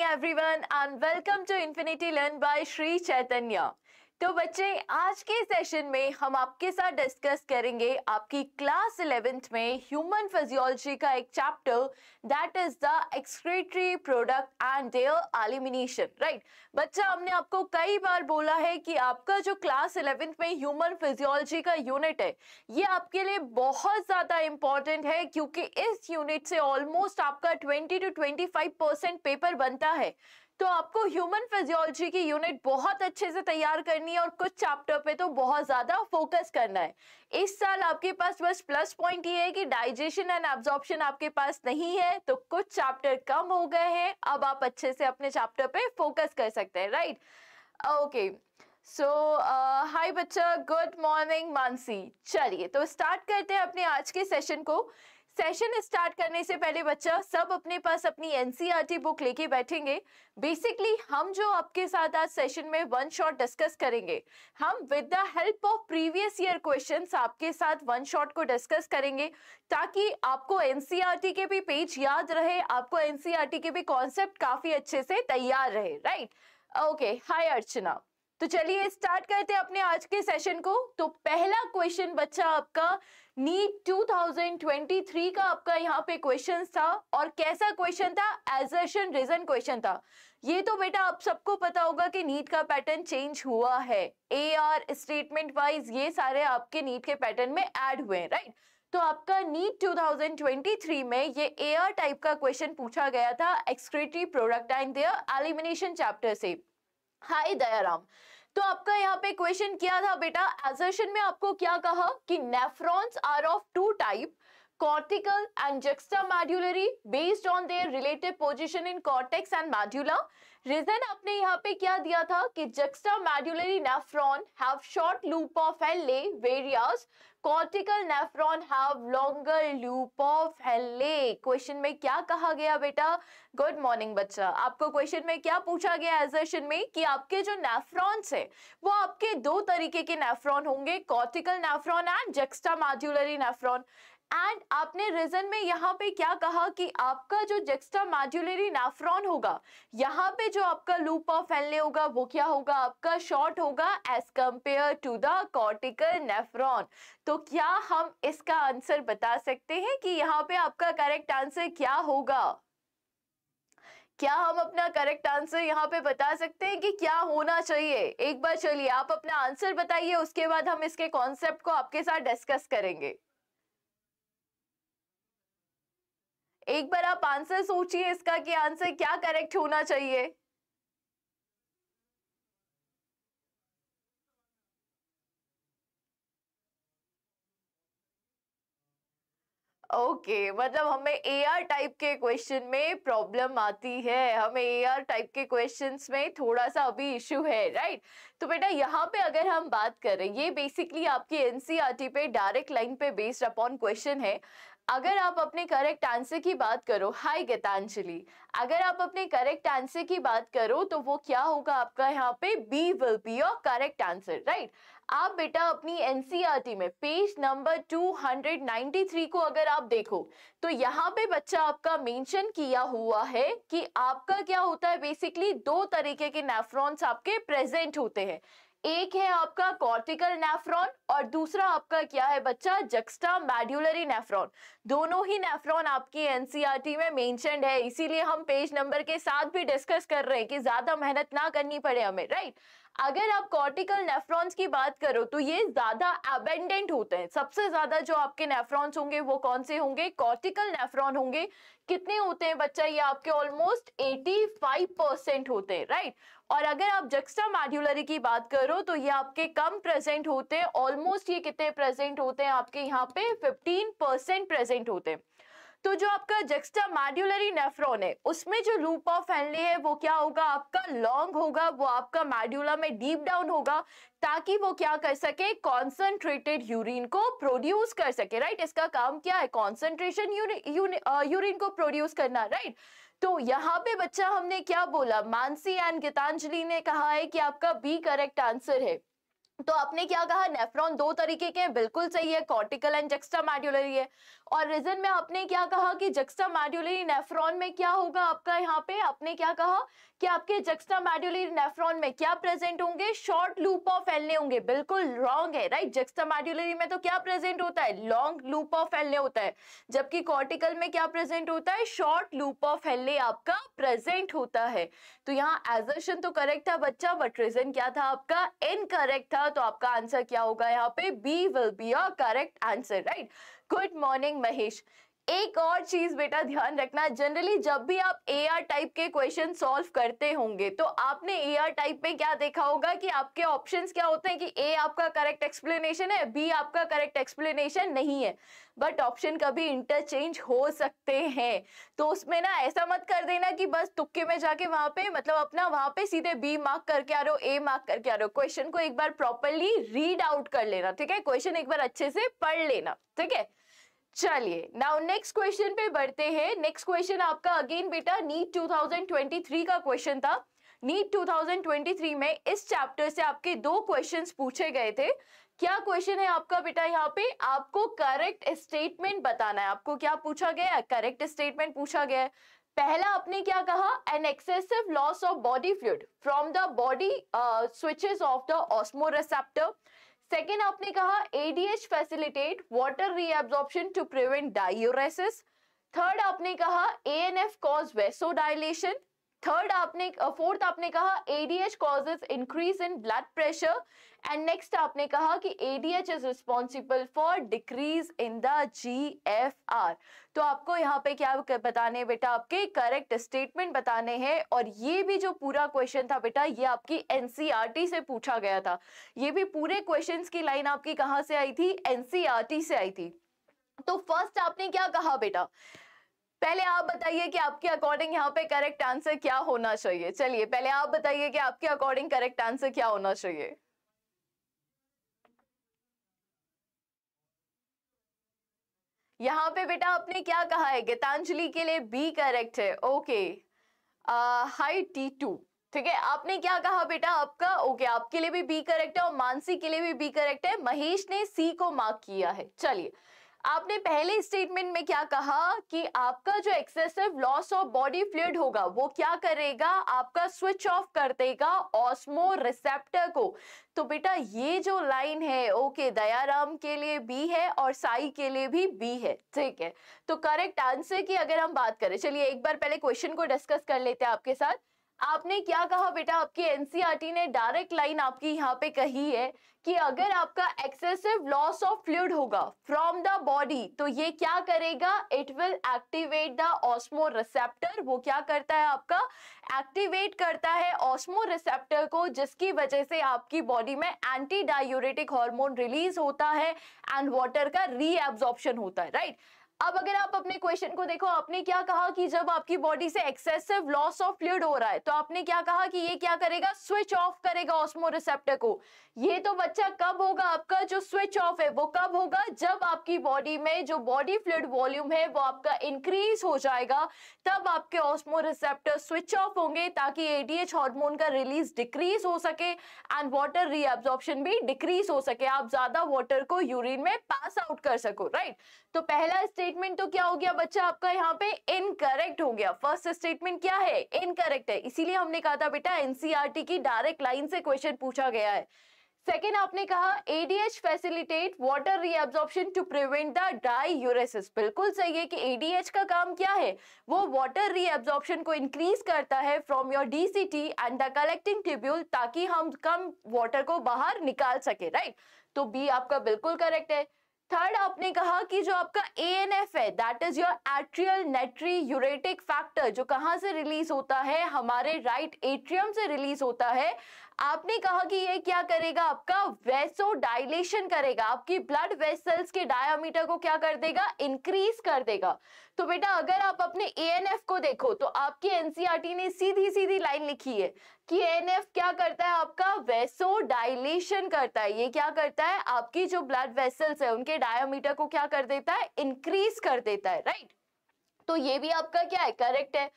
everyone and welcome to Infinity Learn by Sri Chaitanya. तो बच्चे आज के सेशन में हम आपके साथ डिस्कस करेंगे आपकी क्लास इलेवेंथ में ह्यूमन फिजियोलॉजी का एक chapter that is the excretory product and their elimination right बच्चा हमने आपको कई बार बोला है कि आपका जो क्लास इलेवेंथ में ह्यूमन फिजियोलॉजी का यूनिट है ये आपके लिए बहुत ज़्यादा इंपॉर्टेंट है क्योंकि इस यूनिट से ऑलमोस्ट आपका ट्वेंटी टू ट्वेंटी पेपर बनता है तो आपको ह्यूमन फिजियोलॉजी की यूनिट बहुत अच्छे से तैयार करनी है और कुछ चैप्टर पे तो बहुत ज़्यादा फोकस करना है इस साल आपके पास बस प्लस पॉइंट ये है कि डाइजेशन एंड एब्जॉर्प्शन आपके पास नहीं है तो कुछ चैप्टर कम हो गए हैं अब आप अच्छे से अपने चैप्टर पे फोकस कर सकते हैं राइट ओके सो हाई बच्चा गुड मॉर्निंग मानसी चलिए तो स्टार्ट करते हैं अपने आज के सेशन को सेशन स्टार्ट करने से पहले बच्चा सब अपने पास अपनी एनसीईआरटी बुक e लेके बैठेंगे बेसिकली हम जो आपके साथ आज सेशन में वन शॉट डिस्कस करेंगे हम with the help of previous year questions आपके साथ वन शॉट को डिस्कस करेंगे ताकि आपको एनसीईआरटी e के भी पेज याद रहे आपको एनसीईआरटी e के भी कॉन्सेप्ट काफी अच्छे से तैयार रहे राइट ओके हाय अर्चना तो चलिए स्टार्ट करते हैं अपने आज के सेशन को तो पहला क्वेश्चन बच्चा आपका नीट 2023 का आपका यहाँ पे क्वेश्चन था और कैसा क्वेश्चन था एजर्शन रीजन क्वेश्चन था ये तो बेटा आप सबको पता होगा कि नीट का पैटर्न चेंज हुआ है ए आर स्टेटमेंट वाइज ये सारे आपके नीट के पैटर्न में एड हुए हैं राइट तो आपका नीट 2023 में ये एआर टाइप का क्वेश्चन पूछा गया था excretory product and their elimination chapter से हाय दयाराम तो आपका यहाँ पे क्वेश्चन किया था बेटा एजर्शन में आपको क्या कहा कि nephrons are of two type cortical and juxtamedullary based on their relative position in cortex and medulla region आपने यहाँ पे क्या दिया था कि juxtamedullary nephron have short loop of Henle whereas cortical nephron have longer loop of Henle question में क्या कहा गया बेटा गुड मॉर्निंग बच्चा आपको क्वेश्चन में क्या पूछा गया एजर्शन में कि आपके जो नेफ्रॉन्स है वो आपके दो तरीके के नेफ्रॉन होंगे cortical nephron and juxtamedullary nephron and आपने रीजन में यहाँ पे क्या कहा कि आपका जो जेक्स्ट्रा मॉड्यूलरी नेफ्रॉन होगा यहाँ पे जो आपका लूप ऑफ फैलने होगा वो क्या होगा आपका शॉर्ट होगा as compare to the cortical nephron तो क्या हम इसका आंसर बता सकते हैं कि यहाँ पे आपका करेक्ट आंसर क्या होगा क्या हम अपना करेक्ट आंसर यहाँ पे बता सकते हैं कि क्या होना चाहिए एक बार चलिए आप अपना आंसर बताइए उसके बाद हम इसके कॉन्सेप्ट को आपके साथ डिस्कस करेंगे एक बार आप आंसर सोचिए इसका कि आंसर क्या करेक्ट होना चाहिए ओके okay, मतलब हमें एआर टाइप के क्वेश्चन में प्रॉब्लम आती है हमें एआर टाइप के क्वेश्चंस में थोड़ा सा अभी इश्यू है राइट तो बेटा यहाँ पे अगर हम बात करें ये बेसिकली आपकी एनसीईआरटी e पे डायरेक्ट लाइन पे बेस्ड अपॉन क्वेश्चन है अगर आप अपने करेक्ट आंसर की बात करो हाय गीतांजलि अगर आप अपने करेक्ट आंसर की बात करो तो वो क्या होगा आपका यहाँ पे B will be your correct answer right आप बेटा अपनी एनसीईआरटी e में पेज नंबर 293 को अगर आप देखो तो यहाँ पे बच्चा आपका मेंशन किया हुआ है कि आपका क्या होता है बेसिकली दो तरीके के नेफ्रॉन्स आपके प्रेजेंट होते हैं एक है आपका कॉर्टिकल नेफ्रॉन और दूसरा आपका क्या है बच्चा जक्स्टा मैड्यूलरी नेफ्रॉन दोनों ही नेफ्रॉन आपकी एनसीईआरटी में मेंशन है इसीलिए हम पेज नंबर के साथ भी डिस्कस कर रहे हैं कि ज्यादा मेहनत ना करनी पड़े हमें राइट right? अगर आप कॉर्टिकल नेफ्रॉन्स की बात करो तो ये ज्यादा एबेंडेंट होते हैं सबसे ज्यादा जो आपके नेफ्रॉन्स होंगे वो कौन से होंगे कॉर्टिकल नेफ्रॉन होंगे कितने होते हैं बच्चा ये आपके ऑलमोस्ट 85 परसेंट होते हैं राइट और अगर आप जक्स्टा मॉड्यूलरी की बात करो तो ये आपके कम प्रेजेंट होते हैं ऑलमोस्ट ये कितने प्रेजेंट होते हैं आपके यहाँ पे 15 परसेंट प्रेजेंट होते हैं तो जो आपका जेक्स्टा मैड्यूलरी नेफ्रॉन है उसमें जो लूप ऑफ हेनली है वो क्या होगा आपका लॉन्ग होगा वो आपका मैड्यूला में डीप डाउन होगा ताकि वो क्या कर सके कॉन्सेंट्रेटेड यूरिन को प्रोड्यूस कर सके राइट इसका काम क्या है कॉन्सेंट्रेशन यूरिन को प्रोड्यूस करना राइट तो यहाँ पे बच्चा हमने क्या बोला मानसी एंड गीतांजलि ने कहा है कि आपका बी करेक्ट आंसर है तो आपने क्या कहा नेफ्रॉन दो तरीके के बिल्कुल सही है कॉर्टिकल एंड मैड्यूलरी है और रीजन में आपने क्या कहा कि मैड्यूलरी नेफ्रॉन में क्या होगा आपका यहाँ पे आपने क्या कहा कि आपके जक्स्टा मैड्यूलर नेफ्रॉन में क्या प्रेजेंट होंगे शॉर्ट लूप ऑफ एलने होंगे बिल्कुल रॉन्ग है राइट जक्स्टा मेडुलरी में तो क्या प्रेजेंट होता है लॉन्ग लूप ऑफ एलने होता है जबकि कॉर्टिकल में क्या प्रेजेंट होता है शॉर्ट लूप ऑफ एलने आपका प्रेजेंट होता है तो यहाँ एजर्शन तो करेक्ट था बच्चा बट रीजन क्या था आपका इनकरेक्ट था तो आपका आंसर क्या होगा यहाँ पे B will be a correct answer right good morning Mahesh एक और चीज बेटा ध्यान रखना जनरली जब भी आप ए आर टाइप के क्वेश्चन सॉल्व करते होंगे तो आपने ए आर टाइप में क्या देखा होगा कि आपके ऑप्शंस क्या होते हैं कि ए आपका करेक्ट एक्सप्लेनेशन है बी आपका करेक्ट एक्सप्लेनेशन नहीं है बट ऑप्शन कभी इंटरचेंज हो सकते हैं तो उसमें ना ऐसा मत कर देना कि बस तुक्के में जाके वहां पे मतलब अपना वहां पे सीधे बी मार्क करके आ रहे हो ए मार्क करके आ रहे हो क्वेश्चन को एक बार प्रॉपरली रीड आउट कर लेना ठीक है क्वेश्चन एक बार अच्छे से पढ़ लेना ठीक है चलिए नाउ नेक्स्ट क्वेश्चन पे बढ़ते हैं नेक्स्ट क्वेश्चन आपका अगेन बेटा नीट 2023 का क्वेश्चन था नीट 2023 में इस चैप्टर से आपके दो क्वेश्चंस पूछे गए थे क्या क्वेश्चन है आपका बेटा यहाँ पे आपको करेक्ट स्टेटमेंट बताना है आपको क्या पूछा गया करेक्ट स्टेटमेंट पूछा गया पहला आपने क्या कहा an excessive loss of body fluid from the body switches off the osmoreceptor second आपने कहा ADH facilitate water reabsorption to prevent diuresis third आपने कहा A N F cause vasodilation third आपने फोर्थ आपने कहा ADH causes increase in blood pressure and next आपने कहा कि ADH is responsible for decrease in the G F R तो आपको यहाँ पे क्या बताने बेटा आपके करेक्ट स्टेटमेंट बताने हैं और ये भी जो पूरा क्वेश्चन था बेटा ये आपकी एनसीईआरटी e से पूछा गया था ये भी पूरे क्वेश्चन की लाइन आपकी कहाँ से आई थी एनसीईआरटी e से आई थी तो फर्स्ट आपने क्या कहा बेटा पहले आप बताइए कि आपके अकॉर्डिंग यहाँ पे करेक्ट आंसर क्या होना चाहिए चलिए पहले आप बताइए कि आपके अकॉर्डिंग करेक्ट आंसर क्या होना चाहिए यहाँ पे बेटा आपने क्या कहा है गीतांजलि के लिए बी करेक्ट है ओके हाई टी टू ठीक है आपने क्या कहा बेटा आपका ओके आपके लिए भी बी करेक्ट है और मानसी के लिए भी बी करेक्ट है महेश ने सी को मार्क किया है चलिए आपने पहले स्टेटमेंट में क्या कहा कि आपका जो excessive loss of body fluid होगा वो क्या करेगा आपका स्विच ऑफ कर देगा ऑस्मो रिसेप्टर को तो बेटा ये जो लाइन है ओके दयाराम के लिए बी है और साई के लिए भी बी है ठीक है तो करेक्ट आंसर की अगर हम बात करें चलिए एक बार पहले क्वेश्चन को डिस्कस कर लेते हैं आपके साथ आपने क्या कहा बेटा आपकी एनसीईआरटी e ने डायरेक्ट लाइन आपकी यहाँ पे कही है कि अगर आपका एक्सेसिव लॉस ऑफ फ्लूड होगा फ्रॉम द बॉडी तो ये क्या करेगा it will activate the osmoreceptor वो क्या करता है आपका एक्टिवेट करता है ऑस्मो रिसेप्टर को जिसकी वजह से आपकी बॉडी में एंटी डायूरेटिक हॉर्मोन रिलीज होता है एंड वाटर का रीएब्जॉर्प्शन होता है राइट right? अब अगर आप अपने क्वेश्चन को देखो आपने क्या कहा कि जब आपकी बॉडी से एक्सेसिव लॉस ऑफ फ्लूड हो रहा है तो आपने क्या कहा कि ये क्या करेगा स्विच ऑफ करेगा ऑस्मो रिसेप्टर को ये तो बच्चा कब होगा आपका जो स्विच ऑफ है वो कब होगा जब आपकी बॉडी में जो बॉडी फ्लूड वॉल्यूम है वो आपका इंक्रीज हो जाएगा तब आपके ऑस्मो रिसेप्टर स्विच ऑफ होंगे ताकि एडीएच हार्मोन का रिलीज डिक्रीज हो सके एंड वॉटर रीअब्जॉर्प्शन भी डिक्रीज हो सके आप ज्यादा वॉटर को यूरिन में पास आउट कर सको राइट तो पहला स्टेटमेंट तो क्या हो गया बच्चा आपका यहाँ पे इनकरेक्ट हो गया फर्स्ट स्टेटमेंट क्या है इनकरेक्ट है इसीलिए हमने कहा था बेटा एनसीआरटी e की डायरेक्ट लाइन से क्वेश्चन पूछा गया है सेकेंड आपने कहा ADH facilitate water reabsorption to prevent the diuresis बिल्कुल सही है कि एडीएच का काम क्या है वो वाटर रीएब्जॉर्प्शन को इंक्रीज करता है from your DCT and the collecting tubule ताकि हम कम वाटर को बाहर निकाल सके राइट right? तो बी आपका बिल्कुल करेक्ट है थर्ड आपने कहा कि जो आपका ए एन एफ है that is your atrial natriuretic factor जो कहाँ से रिलीज होता है हमारे राइट right एट्रियम से रिलीज होता है आपने कहा कि ये क्या करेगा आपका वेसो डायलेशन करेगा आपकी ब्लड वेसल्स के डायामीटर को क्या कर देगा इंक्रीज कर देगा तो बेटा अगर आप अपने ए को देखो तो आपकी एनसीईआरटी e ने सीधी सीधी लाइन लिखी है कि एएनएफ क्या करता है आपका वेसो डायलेशन करता है ये क्या करता है आपकी जो ब्लड वेसल्स है उनके डायमीटर को क्या कर देता है इंक्रीज कर देता है राइट तो ये भी आपका क्या है करेक्ट है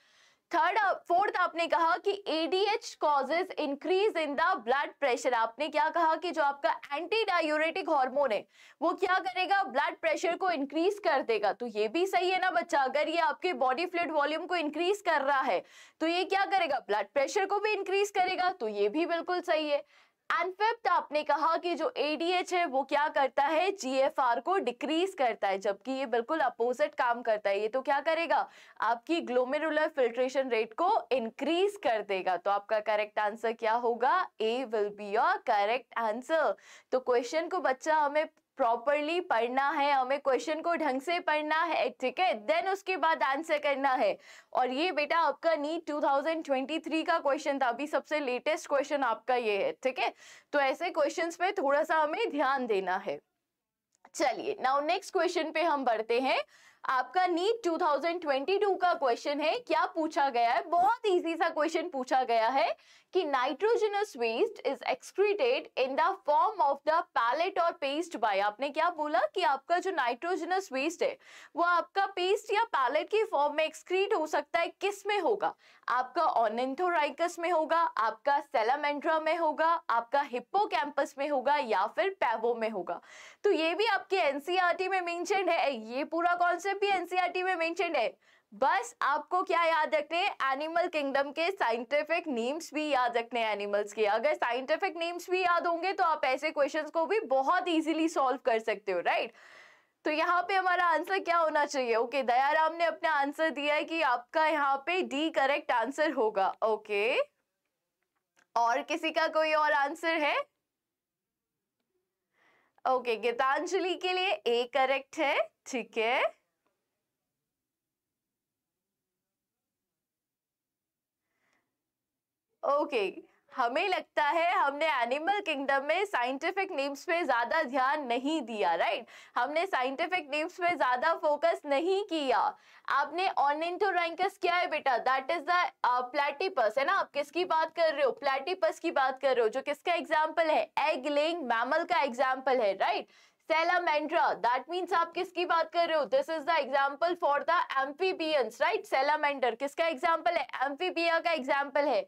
थर्ड फोर्थ uh, आपने कहा कि ADH causes increase in the blood pressure आपने क्या कहा कि जो आपका एंटी डायूरेटिक हॉर्मोन है वो क्या करेगा ब्लड प्रेशर को इंक्रीज कर देगा तो ये भी सही है ना बच्चा अगर ये आपके बॉडी फ्लूड वॉल्यूम को इंक्रीज कर रहा है तो ये क्या करेगा ब्लड प्रेशर को भी इंक्रीज करेगा तो ये भी बिल्कुल सही है एंड आपने कहा कि जो एडीएच है वो क्या करता है जीएफआर को डिक्रीज करता है जबकि ये बिल्कुल अपोजिट काम करता है ये तो क्या करेगा आपकी ग्लोमेरुलर फिल्ट्रेशन रेट को इंक्रीज कर देगा तो आपका करेक्ट आंसर क्या होगा A will be your correct answer तो क्वेश्चन को बच्चा हमें प्रॉपरली पढ़ना है हमें क्वेश्चन को ढंग से पढ़ना है ठीक है देन उसके बाद आंसर करना है और ये बेटा आपका नीट 2023 का क्वेश्चन था अभी सबसे लेटेस्ट क्वेश्चन आपका ये है ठीक है तो ऐसे क्वेश्चंस पे थोड़ा सा हमें ध्यान देना है चलिए नाउ नेक्स्ट क्वेश्चन पे हम बढ़ते हैं आपका नीट 2022 का क्वेश्चन है क्या पूछा गया है बहुत इजी सा क्वेश्चन पूछा गया है कि nitrogenous waste is excreted in the form of the pellet और पेस्ट बाय आपने क्या बोला कि आपका जो नाइट्रोजनस वेस्ट है वो आपका पेस्ट या पैलेट के फॉर्म में एक्सक्रीट हो सकता है किस में होगा आपका ऑनिथोराइकस में होगा आपका सेलामेंड्रा में होगा आपका हिप्पो में होगा या फिर पैवो में होगा तो ये भी आपके एनसीआरटी e में मेंशन है ये पूरा कॉन्सेप्ट भी एनसीआरटी e में मेंशन है बस आपको क्या याद रखने एनिमल किंगडम के साइंटिफिक नेम्स भी याद रखने हैं एनिमल्स के अगर साइंटिफिक नेम्स भी याद होंगे तो आप ऐसे क्वेश्चंस को भी बहुत इजीली सॉल्व कर सकते हो राइट तो यहाँ पे हमारा आंसर क्या होना चाहिए ओके okay, दयाराम ने अपना आंसर दिया है कि आपका यहाँ पे डी करेक्ट आंसर होगा ओके okay. और किसी का कोई और आंसर है ओके okay, गीतांजलि के लिए ए करेक्ट है ठीक है ओके हमें लगता है हमने एनिमल किंगडम में साइंटिफिक नेम्स पे ज़्यादा ध्यान नहीं दिया राइट हमने साइंटिफिक नेम्स पे ज़्यादा फोकस नहीं किया आपने ऑनेंटोरैंकस क्या है बेटा दैट इज द प्लेटिपस है ना आप किसकी बात कर रहे हो प्लेटिपस की बात कर रहे हो जो किसका एग्जाम्पल है एग लिंग मैमल का एग्जाम्पल है राइट सेलामेंड्रा दैट मीन्स आप किसकी बात कर रहे हो this is the example for the amphibians right salamander किसका एग्जाम्पल है एम्फीबिया का एग्जाम्पल है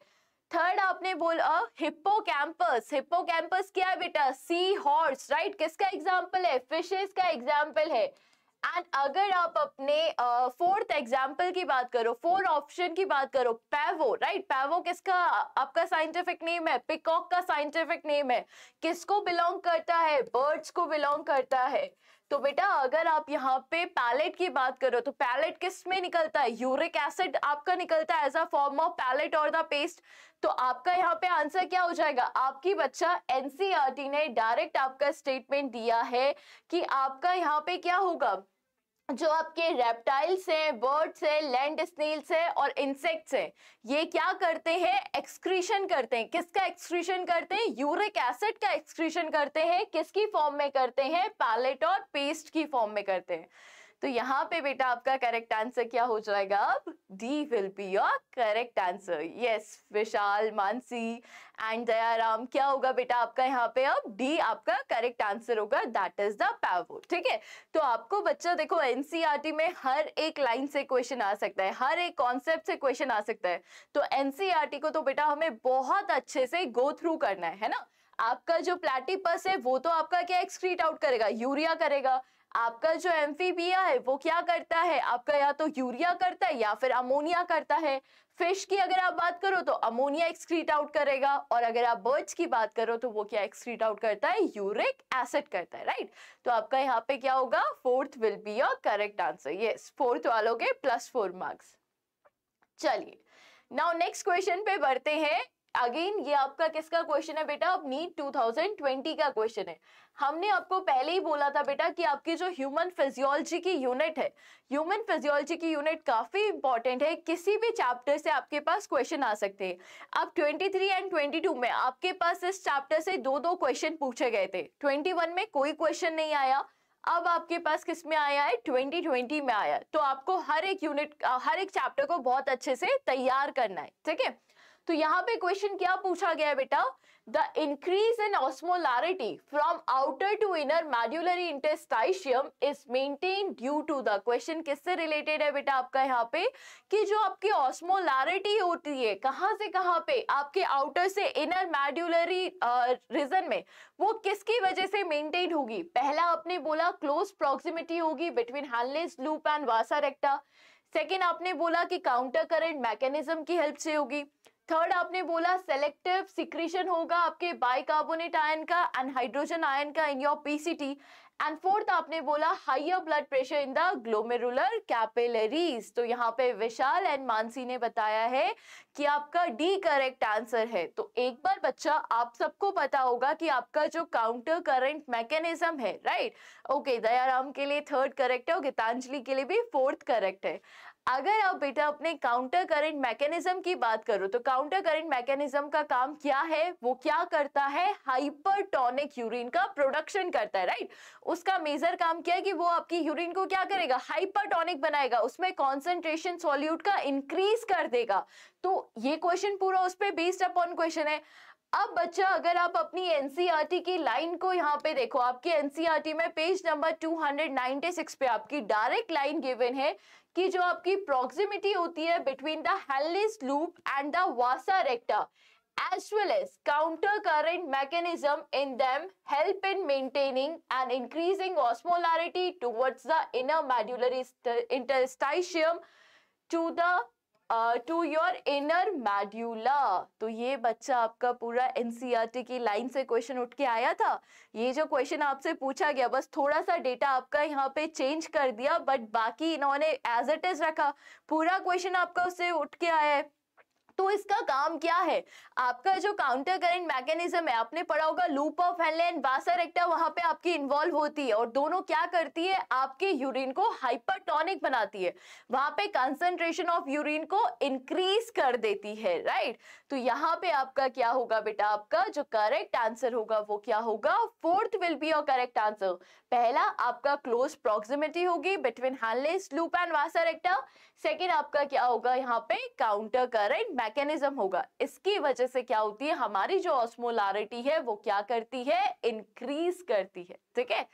थर्ड आपने बोला कैंपस हिप्पो कैंपस क्या है बेटा सी हॉर्स राइट किसका एग्जाम्पल है फिशेस का एग्जाम्पल है एंड अगर आप अपने फोर्थ uh, एग्जाम्पल की बात करो फोर ऑप्शन की बात करो पैवो राइट पैवो किसका आपका साइंटिफिक नेम है पिकॉक का साइंटिफिक नेम है किसको बिलोंग करता है बर्ड्स को बिलोंग करता है तो बेटा अगर आप यहाँ पे पैलेट की बात करो तो पैलेट किस में निकलता है यूरिक एसिड आपका निकलता है as a form of pellet और द पेस्ट तो आपका यहाँ पे आंसर क्या हो जाएगा आपकी बच्चा एनसीआरटी e ने डायरेक्ट आपका स्टेटमेंट दिया है कि आपका यहाँ पे क्या होगा जो आपके रेप्टाइल्स हैं बर्ड्स हैं लैंड स्नेल्स हैं और इंसेक्ट्स हैं ये क्या करते हैं एक्सक्रीशन करते हैं किसका एक्सक्रीशन करते हैं यूरिक एसिड का एक्सक्रीशन करते हैं किसकी फॉर्म में करते हैं पैलेट और पेस्ट की फॉर्म में करते हैं तो यहाँ पे बेटा आपका करेक्ट आंसर क्या हो जाएगा अब D will be your correct answer yes Vishal Mansi and Dayaram क्या होगा बेटा आपका यहाँ पे अब डी आपका करेक्ट आंसर होगा दैट इज द पैवो ठीक है तो आपको बच्चा देखो एनसीईआरटी e में हर एक लाइन से क्वेश्चन आ सकता है हर एक कॉन्सेप्ट से क्वेश्चन आ सकता है तो एनसीईआरटी e को तो बेटा हमें बहुत अच्छे से गो थ्रू करना है, है ना आपका जो प्लेटिपस है वो तो आपका क्या एक्सक्रीट आउट करेगा यूरिया करेगा आपका जो एम्फीबिया है वो क्या करता है आपका या तो यूरिया करता है या फिर अमोनिया करता है फिश की अगर आप बात करो तो अमोनिया एक्सक्रीट आउट करेगा और अगर आप बर्ड्स की बात करो तो वो क्या एक्सक्रीट आउट करता है यूरिक एसिड करता है राइट तो आपका यहाँ पे क्या होगा fourth will be your correct answer ये फोर्थ वालों के प्लस फोर मार्क्स चलिए नाउ नेक्स्ट क्वेश्चन पे बढ़ते हैं अगेन ये आपका किसका क्वेश्चन है बेटा अब नीट 2020 का क्वेश्चन है हमने आपको पहले ही बोला था बेटा कि आपकी जो ह्यूमन फिजियोलॉजी की यूनिट है ह्यूमन फिजियोलॉजी की यूनिट काफ़ी इंपॉर्टेंट है किसी भी चैप्टर से आपके पास क्वेश्चन आ सकते हैं अब 23 एंड 22 में आपके पास इस चैप्टर से दो दो क्वेश्चन पूछे गए थे 21 में कोई क्वेश्चन नहीं आया अब आपके पास किस में आया है ट्वेंटी ट्वेंटी में आया तो आपको हर एक यूनिट हर एक चैप्टर को बहुत अच्छे से तैयार करना है ठीक है तो यहाँ पे क्वेश्चन क्या पूछा गया बेटा the increase in osmolarity from outer to inner medullary interstitium is maintain due to द क्वेश्चन किससे रिलेटेड है बेटा आपका यहाँ पे कि जो आपकी ऑस्मोलारिटी होती है कहाँ से कहाँ पे आपके आउटर से इनर मैड्यूलरी रीजन में वो किसकी वजह से मेंटेन होगी पहला आपने बोला क्लोज प्रॉक्सिमिटी होगी between Henle's loop and vasa recta second आपने बोला कि काउंटर करेंट मैकेनिज्म की हेल्प से होगी थर्ड आपने बोला सेलेक्टिव सिक्रीशन होगा आपके बाइकार्बोनेट आयन का एंड हाइड्रोजन आयन का in your PCT and fourth आपने बोला higher blood pressure in the glomerular capillaries तो यहाँ पे विशाल एंड मानसी ने बताया है कि आपका डी करेक्ट आंसर है तो एक बार बच्चा आप सबको पता होगा कि आपका जो काउंटर करंट मैकेनिज्म है राइट ओके दयाराम के लिए थर्ड करेक्ट है और गीतांजलि के लिए भी फोर्थ करेक्ट है अगर आप बेटा अपने काउंटर करंट मैकेनिज्म की बात करो तो काउंटर करंट मैकेनिज्म का काम क्या है वो क्या करता है हाइपरटोनिक यूरिन का प्रोडक्शन करता है राइट उसका मेजर काम क्या है कि वो आपकी यूरिन को क्या करेगा हाइपरटोनिक बनाएगा उसमें कॉन्सेंट्रेशन सॉल्यूट का इंक्रीज कर देगा तो ये क्वेश्चन पूरा उस पर बेस्ड अपॉन क्वेश्चन है अब बच्चा अगर आप अपनी एनसीईआरटी e की लाइन को यहाँ पे देखो आपके एनसीईआरटी e में पेज नंबर 296 पे आपकी डायरेक्ट लाइन गिवन है कि जो आपकी प्रोक्सिमिटी होती है between the Henle's loop and the vasa recta as well as counter current mechanism in them help in maintaining and increasing osmolarity towards the inner medullary interstitium to the to your inner medulla तो ये बच्चा आपका पूरा NCERT e की line से question उठ के आया था ये जो क्वेश्चन आपसे पूछा गया बस थोड़ा सा डेटा आपका यहाँ पे चेंज कर दिया बट बाकी इन्होंने एज इट इज रखा पूरा क्वेश्चन आपका उससे उठ के आया है तो इसका काम क्या है आपका जो काउंटर करेंट मैकेनिज्म है आपने पढ़ा होगा लूप ऑफ हेनले एंड बासर एक्टा वहां पे आपकी इन्वॉल्व होती है और दोनों क्या करती है आपके यूरिन को हाइपरटॉनिक बनाती है वहां पे कंसंट्रेशन ऑफ यूरिन को इंक्रीज कर देती है राइट तो यहाँ पे आपका क्या होगा बेटा आपका जो करेक्ट आंसर होगा वो क्या होगा fourth will be your correct answer पहला आपका क्लोज प्रोक्सिमिटी होगी between Henle's loop and vasa recta second आपका क्या होगा यहाँ पे काउंटर करेंट मैकेनिज्म होगा इसकी वजह से क्या होती है हमारी जो ऑस्मोलारिटी है वो क्या करती है इंक्रीज करती है ठीक है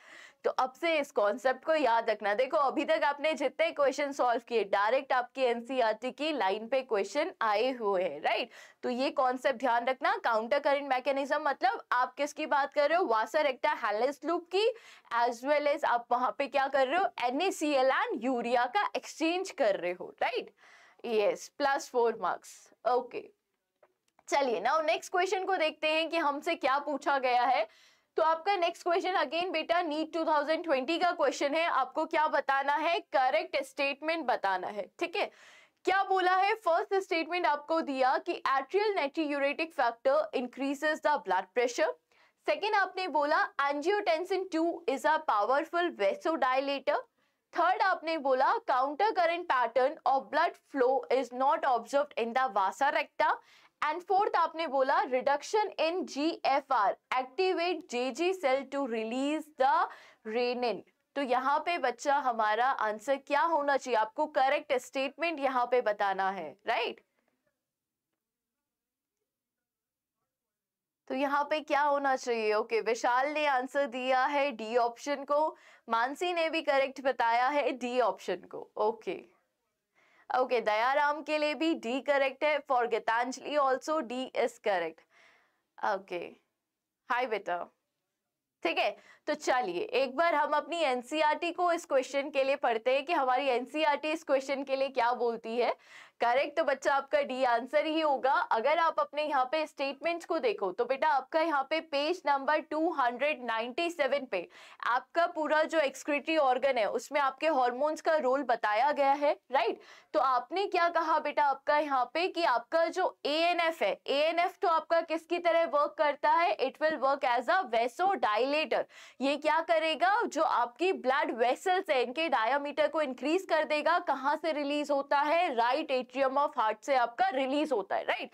तो अब से इस कॉन्सेप्ट को याद रखना देखो अभी तक आपने जितने क्वेश्चन सॉल्व किए डायरेक्ट आपके एनसीईआरटी की लाइन पे क्वेश्चन आए हुए हैं राइट तो ये कॉन्सेप्ट ध्यान रखना काउंटर करंट मैकेनिज्म मतलब आप किसकी बात कर रहे हो वासर एक्टा हैलेस लूप की एज वेल एज आप वहां पे क्या कर रहे हो एनएसीएल एंड यूरिया का एक्सचेंज कर रहे हो right right? Yes plus four marks okay चलिए नाउ नेक्स्ट क्वेश्चन को देखते हैं कि हमसे क्या पूछा गया है तो आपका नेक्स्ट क्वेश्चन अगेन बेटा नीट 2020 का क्वेश्चन है आपको क्या बताना है करेक्ट स्टेटमेंट बताना है ठीक है क्या बोला है फर्स्ट स्टेटमेंट आपको दिया कि atrial natriuretic factor increases the blood pressure second आपने बोला angiotensin two is a powerful vasodilator third आपने बोला counter current pattern of blood flow is not observe in the vasa recta and fourth आपने बोला reduction in G F R activate J G cell to release the renin तो यहाँ पे बच्चा हमारा answer क्या होना चाहिए आपको करेक्ट स्टेटमेंट यहाँ पे बताना है राइट right? तो यहाँ पे क्या होना चाहिए ओके okay, विशाल ने आंसर दिया है डी ऑप्शन को मानसी ने भी करेक्ट बताया है डी ऑप्शन को okay okay. Okay okay, Dayaram के लिए भी डी करेक्ट है for Geetanjali also D is correct okay hi बेटा ठीक है तो चलिए एक बार हम अपनी एनसीआरटी e को इस क्वेश्चन के लिए पढ़ते हैं कि हमारी एनसीआरटी e इस क्वेश्चन के लिए क्या बोलती है करेक्ट तो बच्चा आपका डी आंसर ही होगा अगर आप अपने यहाँ पे स्टेटमेंट्स को देखो तो बेटा आपका यहाँ पे पेज नंबर 297 पे आपका पूरा जो एक्सक्रिटरी ऑर्गन है उसमें आपके हॉर्मोन्स का रोल बताया गया है राइट तो आपने क्या कहा बेटा आपका यहाँ पे कि आपका जो ए है ए तो आपका किसकी तरह वर्क करता है it will work as a vasodilator ये क्या करेगा जो आपकी ब्लड वेसल्स है इनके डायामीटर को इंक्रीज कर देगा कहाँ से रिलीज होता है right right atrium of heart से आपका रिलीज होता है राइट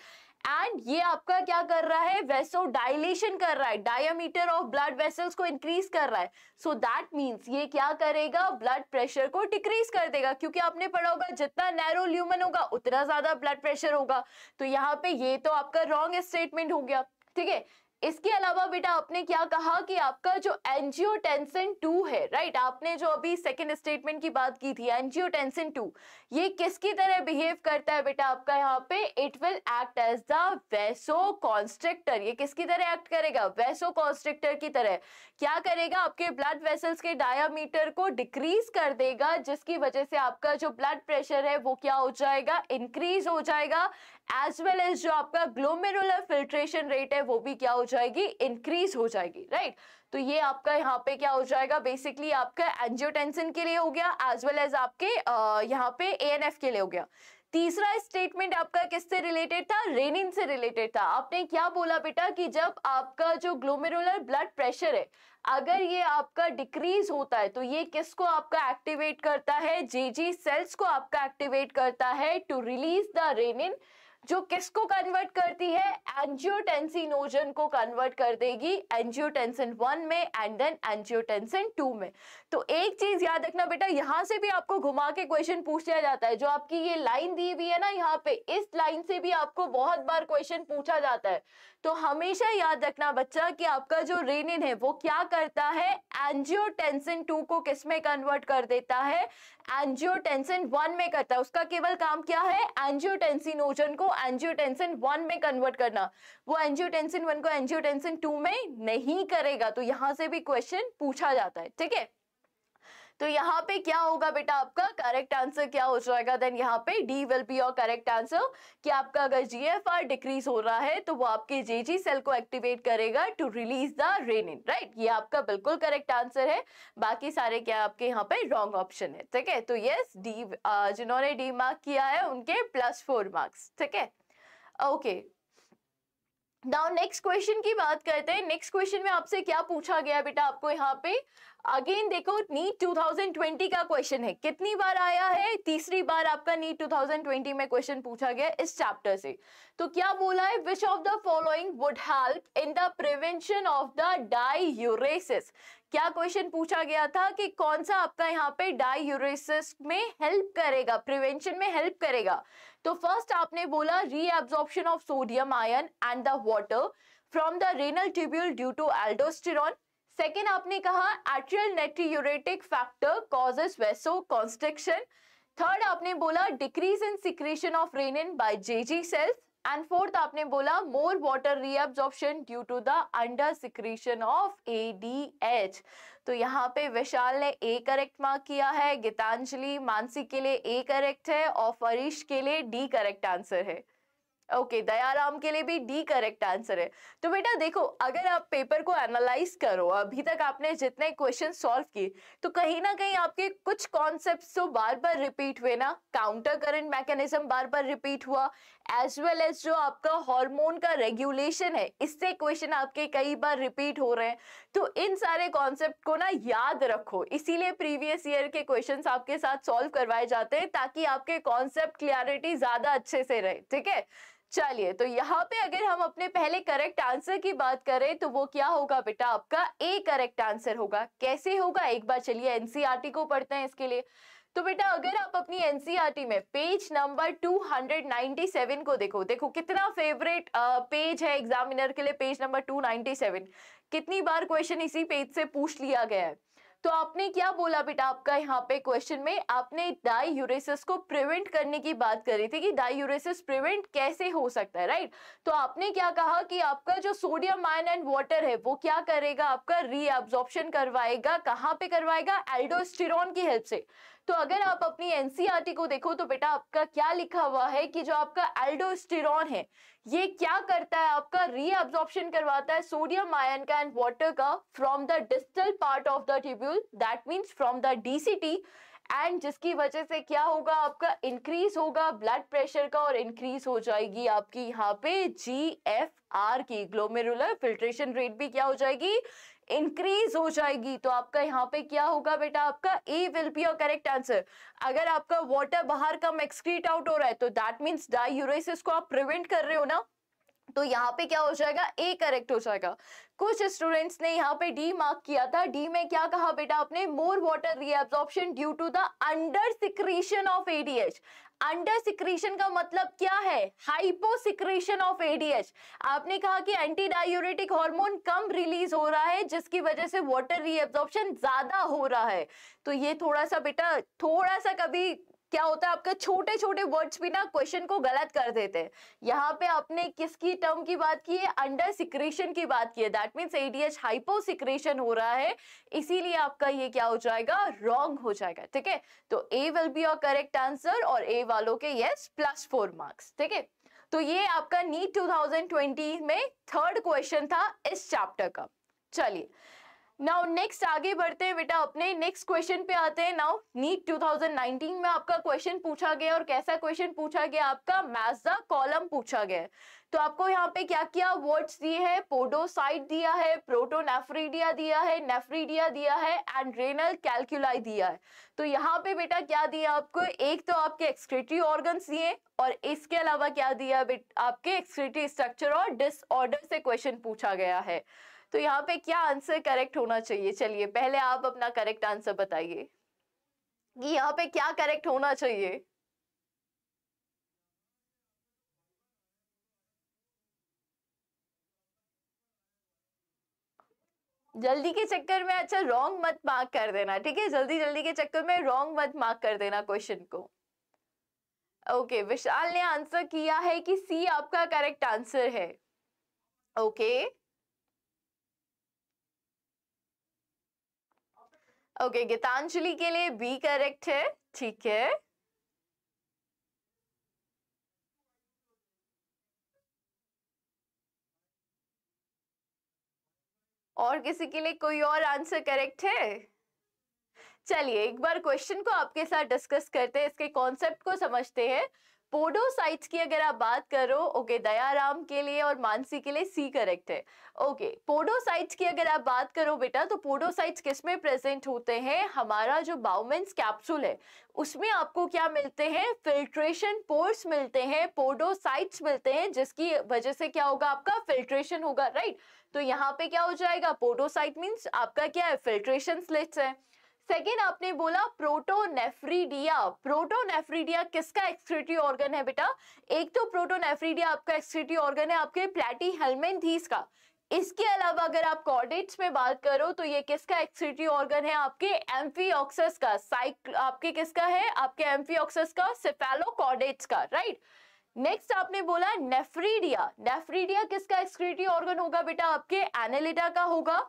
एंड ये आपका क्या कर रहा है वेसो डायलेशन कर रहा है डायमीटर ऑफ ब्लड वेसल्स को इंक्रीज कर रहा है सो दैट मींस ये क्या करेगा ब्लड प्रेशर को डिक्रीज कर देगा क्योंकि आपने पढ़ा होगा जितना नैरो ल्यूमन होगा उतना ज्यादा ब्लड प्रेशर होगा तो यहाँ पे ये तो आपका रॉन्ग स्टेटमेंट हो गया ठीक है इसके अलावा बेटा आपने क्या कहा कि आपका जो एंजियोटेंसिन टू है राइट आपने जो अभी सेकंड स्टेटमेंट की बात की थी एंजियोटेंसिन टू ये किसकी तरह बिहेव करता है बेटा आपका यहाँ पे it will act as the vasoconstrictor ये किसकी तरह एक्ट करेगा वैसो कॉन्स्ट्रिक्टर की तरह क्या करेगा आपके ब्लड वेसल्स के डायामीटर को डिक्रीज कर देगा जिसकी वजह से आपका जो ब्लड प्रेशर है वो क्या हो जाएगा इंक्रीज हो जाएगा एज वेल एज जो आपका ग्लोमेरुलर फिल्ट्रेशन रेट है वो भी क्या हो जाएगी इंक्रीज हो जाएगी राइट right? तो ये आपका यहाँ पे क्या हो जाएगा बेसिकली आपका एंजियोटेंसन के लिए हो गया एज वेल एज आपके uh, यहाँ पे ए के लिए हो गया तीसरा स्टेटमेंट आपका किससे रिलेटेड था रेनिन से रिलेटेड था आपने क्या बोला बेटा कि जब आपका जो ग्लोमेरुलर ब्लड प्रेशर है अगर ये आपका डिक्रीज होता है तो ये किसको आपका एक्टिवेट करता है जेजी सेल्स को आपका एक्टिवेट करता है टू रिलीज द रेनिन जो किसको कन्वर्ट करती है एंजियोटेंसिनोजन को कन्वर्ट कर देगी एंजियोटेंसिन वन में एंड देन एंजियोटेंसिन टू में तो एक चीज याद रखना बेटा यहां से भी आपको घुमा के क्वेश्चन पूछ लिया जाता है जो आपकी ये लाइन दी हुई है ना यहाँ पे इस लाइन से भी आपको बहुत बार क्वेश्चन पूछा जाता है तो हमेशा याद रखना बच्चा कि आपका जो रेनिन है वो क्या करता है एंजियोटेंसिन टू को किस में कन्वर्ट कर देता है एंजियोटेंसिन वन में करता है उसका केवल काम क्या है एंजियोटेंसिनोजन को को एंजियोटेंसिन वन में कन्वर्ट करना वो एंजियोटेंसिन वन को एंजियोटेंसिन टू में नहीं करेगा तो यहां से भी क्वेश्चन पूछा जाता है ठीक है तो यहाँ पे क्या होगा बेटा आपका करेक्ट आंसर क्या हो जाएगा देन यहाँ पे D will be your correct answer कि आपका अगर जीएफआर डिक्रीज हो रहा है तो वो आपके जेजी सेल को एक्टिवेट करेगा to release the renin right ये आपका बिल्कुल करेक्ट आंसर है बाकी सारे क्या आपके यहाँ पे रॉन्ग ऑप्शन है ठीक है तो यस डी uh, जिन्होंने डी मार्क किया है उनके प्लस फोर मार्क्स ठीक है ओके नाउ नेक्स्ट क्वेश्चन की बात करते हैं नेक्स्ट क्वेश्चन में आपसे क्या पूछा गया बेटा आपको यहाँ पे अगेन देखो नीट 2020 का क्वेश्चन है कितनी बार आया है तीसरी बार आपका नीट 2020 में क्वेश्चन पूछा गया इस चैप्टर से तो क्या बोला है which of the following would help in the prevention of the diuresis क्या क्वेश्चन पूछा गया था कि कौन सा आपका यहाँ पे डायूरेसिस में हेल्प करेगा प्रिवेंशन में हेल्प करेगा तो फर्स्ट आपने बोला reabsorption of sodium ion and the water from the renal tubule due to aldosterone second आपने कहा atrial natriuretic factor causes vasoconstriction third आपने बोला decrease in secretion of renin by JG cells and fourth आपने बोला more water reabsorption due to the under secretion of A D H तो यहाँ पे विशाल ने ए करेक्ट मार्क किया है गीतांजलि मानसी के लिए ए करेक्ट है और फरीश के लिए डी करेक्ट आंसर है ओके दयाराम के लिए भी डी करेक्ट आंसर है तो बेटा देखो अगर आप पेपर को एनालाइज करो अभी तक आपने जितने क्वेश्चन सॉल्व किए तो कहीं ना कहीं आपके कुछ कॉन्सेप्ट तो बार बार रिपीट हुए ना काउंटर करंट मैकेनिज्म बार बार रिपीट हुआ एज वेल एज जो आपका हॉर्मोन का रेगुलेशन है इससे क्वेश्चन आपके कई बार रिपीट हो रहे हैं तो इन सारे कॉन्सेप्ट को ना याद रखो इसीलिए प्रीवियस ईयर के क्वेश्चन आपके साथ सॉल्व करवाए जाते हैं ताकि आपके कॉन्सेप्ट क्लियरिटी ज्यादा अच्छे से रहे ठीक है चलिए तो यहाँ पे अगर हम अपने पहले करेक्ट आंसर की बात करें तो वो क्या होगा बेटा आपका ए करेक्ट आंसर होगा कैसे होगा एक बार चलिए एनसीईआरटी e को पढ़ते हैं इसके लिए तो बेटा अगर आप अपनी एनसीईआरटी e में पेज नंबर 297 को देखो देखो कितना फेवरेट पेज है एग्जामिनर के लिए पेज नंबर 297 कितनी बार क्वेश्चन इसी पेज से पूछ लिया गया है तो आपने क्या बोला बेटा आपका यहाँ पे क्वेश्चन में आपने डाई यूरेसिस को प्रिवेंट करने की बात करी थी कि डाई यूरेसिस प्रिवेंट कैसे हो सकता है राइट तो आपने क्या कहा कि आपका जो सोडियम आयन एंड वाटर है वो क्या करेगा आपका रीअब्जॉर्प्शन करवाएगा कहाँ पे करवाएगा एल्डोस्टिर की हेल्प से तो अगर आप अपनी एनसीईआरटी e को देखो तो बेटा आपका क्या लिखा हुआ है कि जो आपका एल्डोस्टिरॉन है ये क्या करता है आपका रीएब्जॉर्प्शन करवाता है सोडियम आयन का एंड वाटर का from the distal part of the tubule that means from the DCT and जिसकी वजह से क्या होगा आपका इंक्रीज होगा ब्लड प्रेशर का और इंक्रीज हो जाएगी आपकी यहाँ पे जी एफ आर की ग्लोमेरुलर फिल्ट्रेशन रेट भी क्या हो जाएगी इंक्रीज हो जाएगी तो आपका यहाँ पे क्या होगा बेटा आपका A will be your correct answer अगर आपका वाटर बाहर कम एक्सक्रीट आउट हो रहा है तो दैट मीन्स डायूरेसिस को आप प्रिवेंट कर रहे हो ना तो यहाँ पे क्या हो जाएगा ए करेक्ट हो जाएगा कुछ स्टूडेंट्स ने यहाँ पे डी मार्क किया था डी में क्या कहा बेटा आपने more water reabsorption due to the under secretion of ADH under secretion का मतलब क्या है हाइपोसिक्रीशन ऑफ एडीएच आपने कहा कि एंटी डायूरेटिक हॉर्मोन कम रिलीज हो रहा है जिसकी वजह से वाटर रीएब्जॉर्प्शन ज्यादा हो रहा है तो ये थोड़ा सा बेटा थोड़ा सा कभी क्या होता है आपके छोटे छोटे वर्ड्स भी ना क्वेश्चन को गलत कर देते हैं यहाँ पे आपने किसकी टर्म की बात की है अंडर सिक्रेशन की बात की है that means ADH hyposecretion हो रहा है इसीलिए आपका ये क्या हो जाएगा रॉन्ग हो जाएगा ठीक है तो A will be your correct answer और ए वालों के यस प्लस फोर मार्क्स ठीक है तो ये आपका नीट 2020 में थर्ड क्वेश्चन था इस चैप्टर का चलिए नाउ नेक्स्ट आगे बढ़ते हैं बेटा अपने नेक्स्ट क्वेश्चन पे आते हैं नाउ नीट 2019 में आपका क्वेश्चन पूछा गया और कैसा क्वेश्चन पूछा गया आपका मैच द कॉलम पूछा गया तो आपको यहाँ पे क्या क्या वर्ड्स दिए हैं पोडोसाइट दिया है प्रोटोनेफ्रीडिया दिया है नेफ्रीडिया दिया है एंड रेनल कैलक्यूलाई दिया है तो यहाँ पे बेटा क्या दिया आपको एक तो आपके एक्सक्रेटरी ऑर्गन्स दिए और इसके अलावा क्या दिया आपके एक्सक्रेटरी स्ट्रक्चर और डिसऑर्डर से क्वेश्चन पूछा गया है तो यहाँ पे क्या आंसर करेक्ट होना चाहिए चलिए पहले आप अपना करेक्ट आंसर बताइए कि यहाँ पे क्या करेक्ट होना चाहिए जल्दी के चक्कर में अच्छा रॉन्ग मत मार्क कर देना ठीक है जल्दी जल्दी के चक्कर में रॉन्ग मत मार्क कर देना क्वेश्चन को ओके okay, विशाल ने आंसर किया है कि सी आपका करेक्ट आंसर है okay okay. Okay okay, Geetanjali के लिए बी करेक्ट है ठीक है और किसी के लिए कोई और आंसर करेक्ट है चलिए एक बार क्वेश्चन को आपके साथ डिस्कस करते हैं इसके कॉन्सेप्ट को समझते हैं पोडोसाइट्स की अगर आप बात करो ओके दयाराम के लिए और मानसी के लिए सी करेक्ट है ओके पोडोसाइट्स की अगर आप बात करो बेटा तो पोडोसाइट्स किस में प्रेजेंट होते हैं हमारा जो बाउमेंस कैप्सूल है उसमें आपको क्या मिलते हैं फिल्ट्रेशन पोर्स मिलते हैं पोडोसाइट्स मिलते हैं जिसकी वजह से क्या होगा आपका फिल्ट्रेशन होगा राइट तो यहाँ पे क्या हो जाएगा पोडोसाइट मीन्स आपका क्या है फिल्ट्रेशन स्लिट्स है सेकेंड आपने बोला प्रोटोनेफ्रीडिया प्रोटोनेफ्रीडिया किसका एक्सक्रिटी ऑर्गन है बेटा एक तो प्रोटोनेफ्रीडिया आपका एक्सक्रिटी ऑर्गन है आपके प्लेटी हेलमेंथीस का इसके अलावा अगर आप कॉर्डेट्स में बात करो तो ये किसका एक्सिटी ऑर्गन है आपके एम्फीऑक्सस का साइक आपके किसका है आपके एम्फीऑक्सस का सेफेलोकॉर्डेट्स का राइट नेक्स्ट आपने बोला नेफ्रीडिया नेफ्रीडिया किसका एक्सक्रिटी ऑर्गन होगा बेटा आपके एनेलिटा का होगा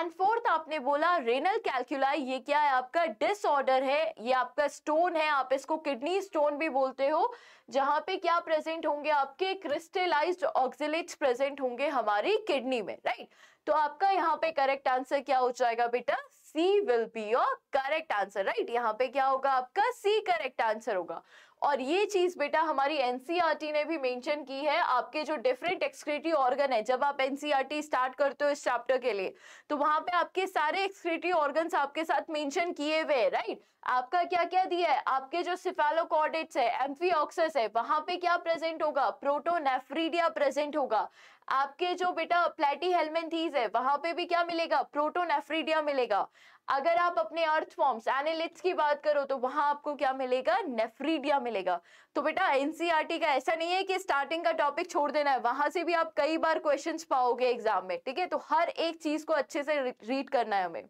एंड फोर्थ आपने बोला रेनल कैलकुलाई ये क्या है आपका डिसऑर्डर है ये आपका स्टोन है आप इसको किडनी स्टोन भी बोलते हो जहां पे क्या प्रेजेंट होंगे आपके क्रिस्टलाइज्ड ऑक्सिलेट्स प्रेजेंट होंगे हमारी किडनी में राइट तो आपका यहाँ पे करेक्ट आंसर क्या हो जाएगा बेटा C will be your correct answer right यहाँ पे क्या होगा आपका सी करेक्ट आंसर होगा और ये चीज बेटा हमारी एनसीईआरटी e ने भी मेंशन की है आपके जो डिफरेंट एक्सक्रेटरी ऑर्गन है जब आप एनसीईआरटी स्टार्ट e करते हो इस चैप्टर के लिए तो वहां पे आपके सारे एक्सक्रेटरी ऑर्गन आपके साथ मेंशन किए हुए हैं राइट आपका क्या क्या दिया है आपके जो सिफेलोकॉर्डेट्स है एम्फीऑक्सस है वहां पे क्या प्रेजेंट होगा प्रोटोनेफ्रीडिया प्रेजेंट होगा आपके जो बेटा प्लेटी हेलमेंथीज है वहां पे भी क्या मिलेगा प्रोटोनेफ्रीडिया मिलेगा अगर आप अपने अर्थ फॉर्म्स एनिलिट्स की बात करो तो वहां आपको क्या मिलेगा नेफ्रीडिया मिलेगा तो बेटा एनसीआरटी e का ऐसा नहीं है कि स्टार्टिंग का टॉपिक छोड़ देना है वहां से भी आप कई बार क्वेश्चन पाओगे एग्जाम में ठीक है तो हर एक चीज को अच्छे से रीड करना है हमें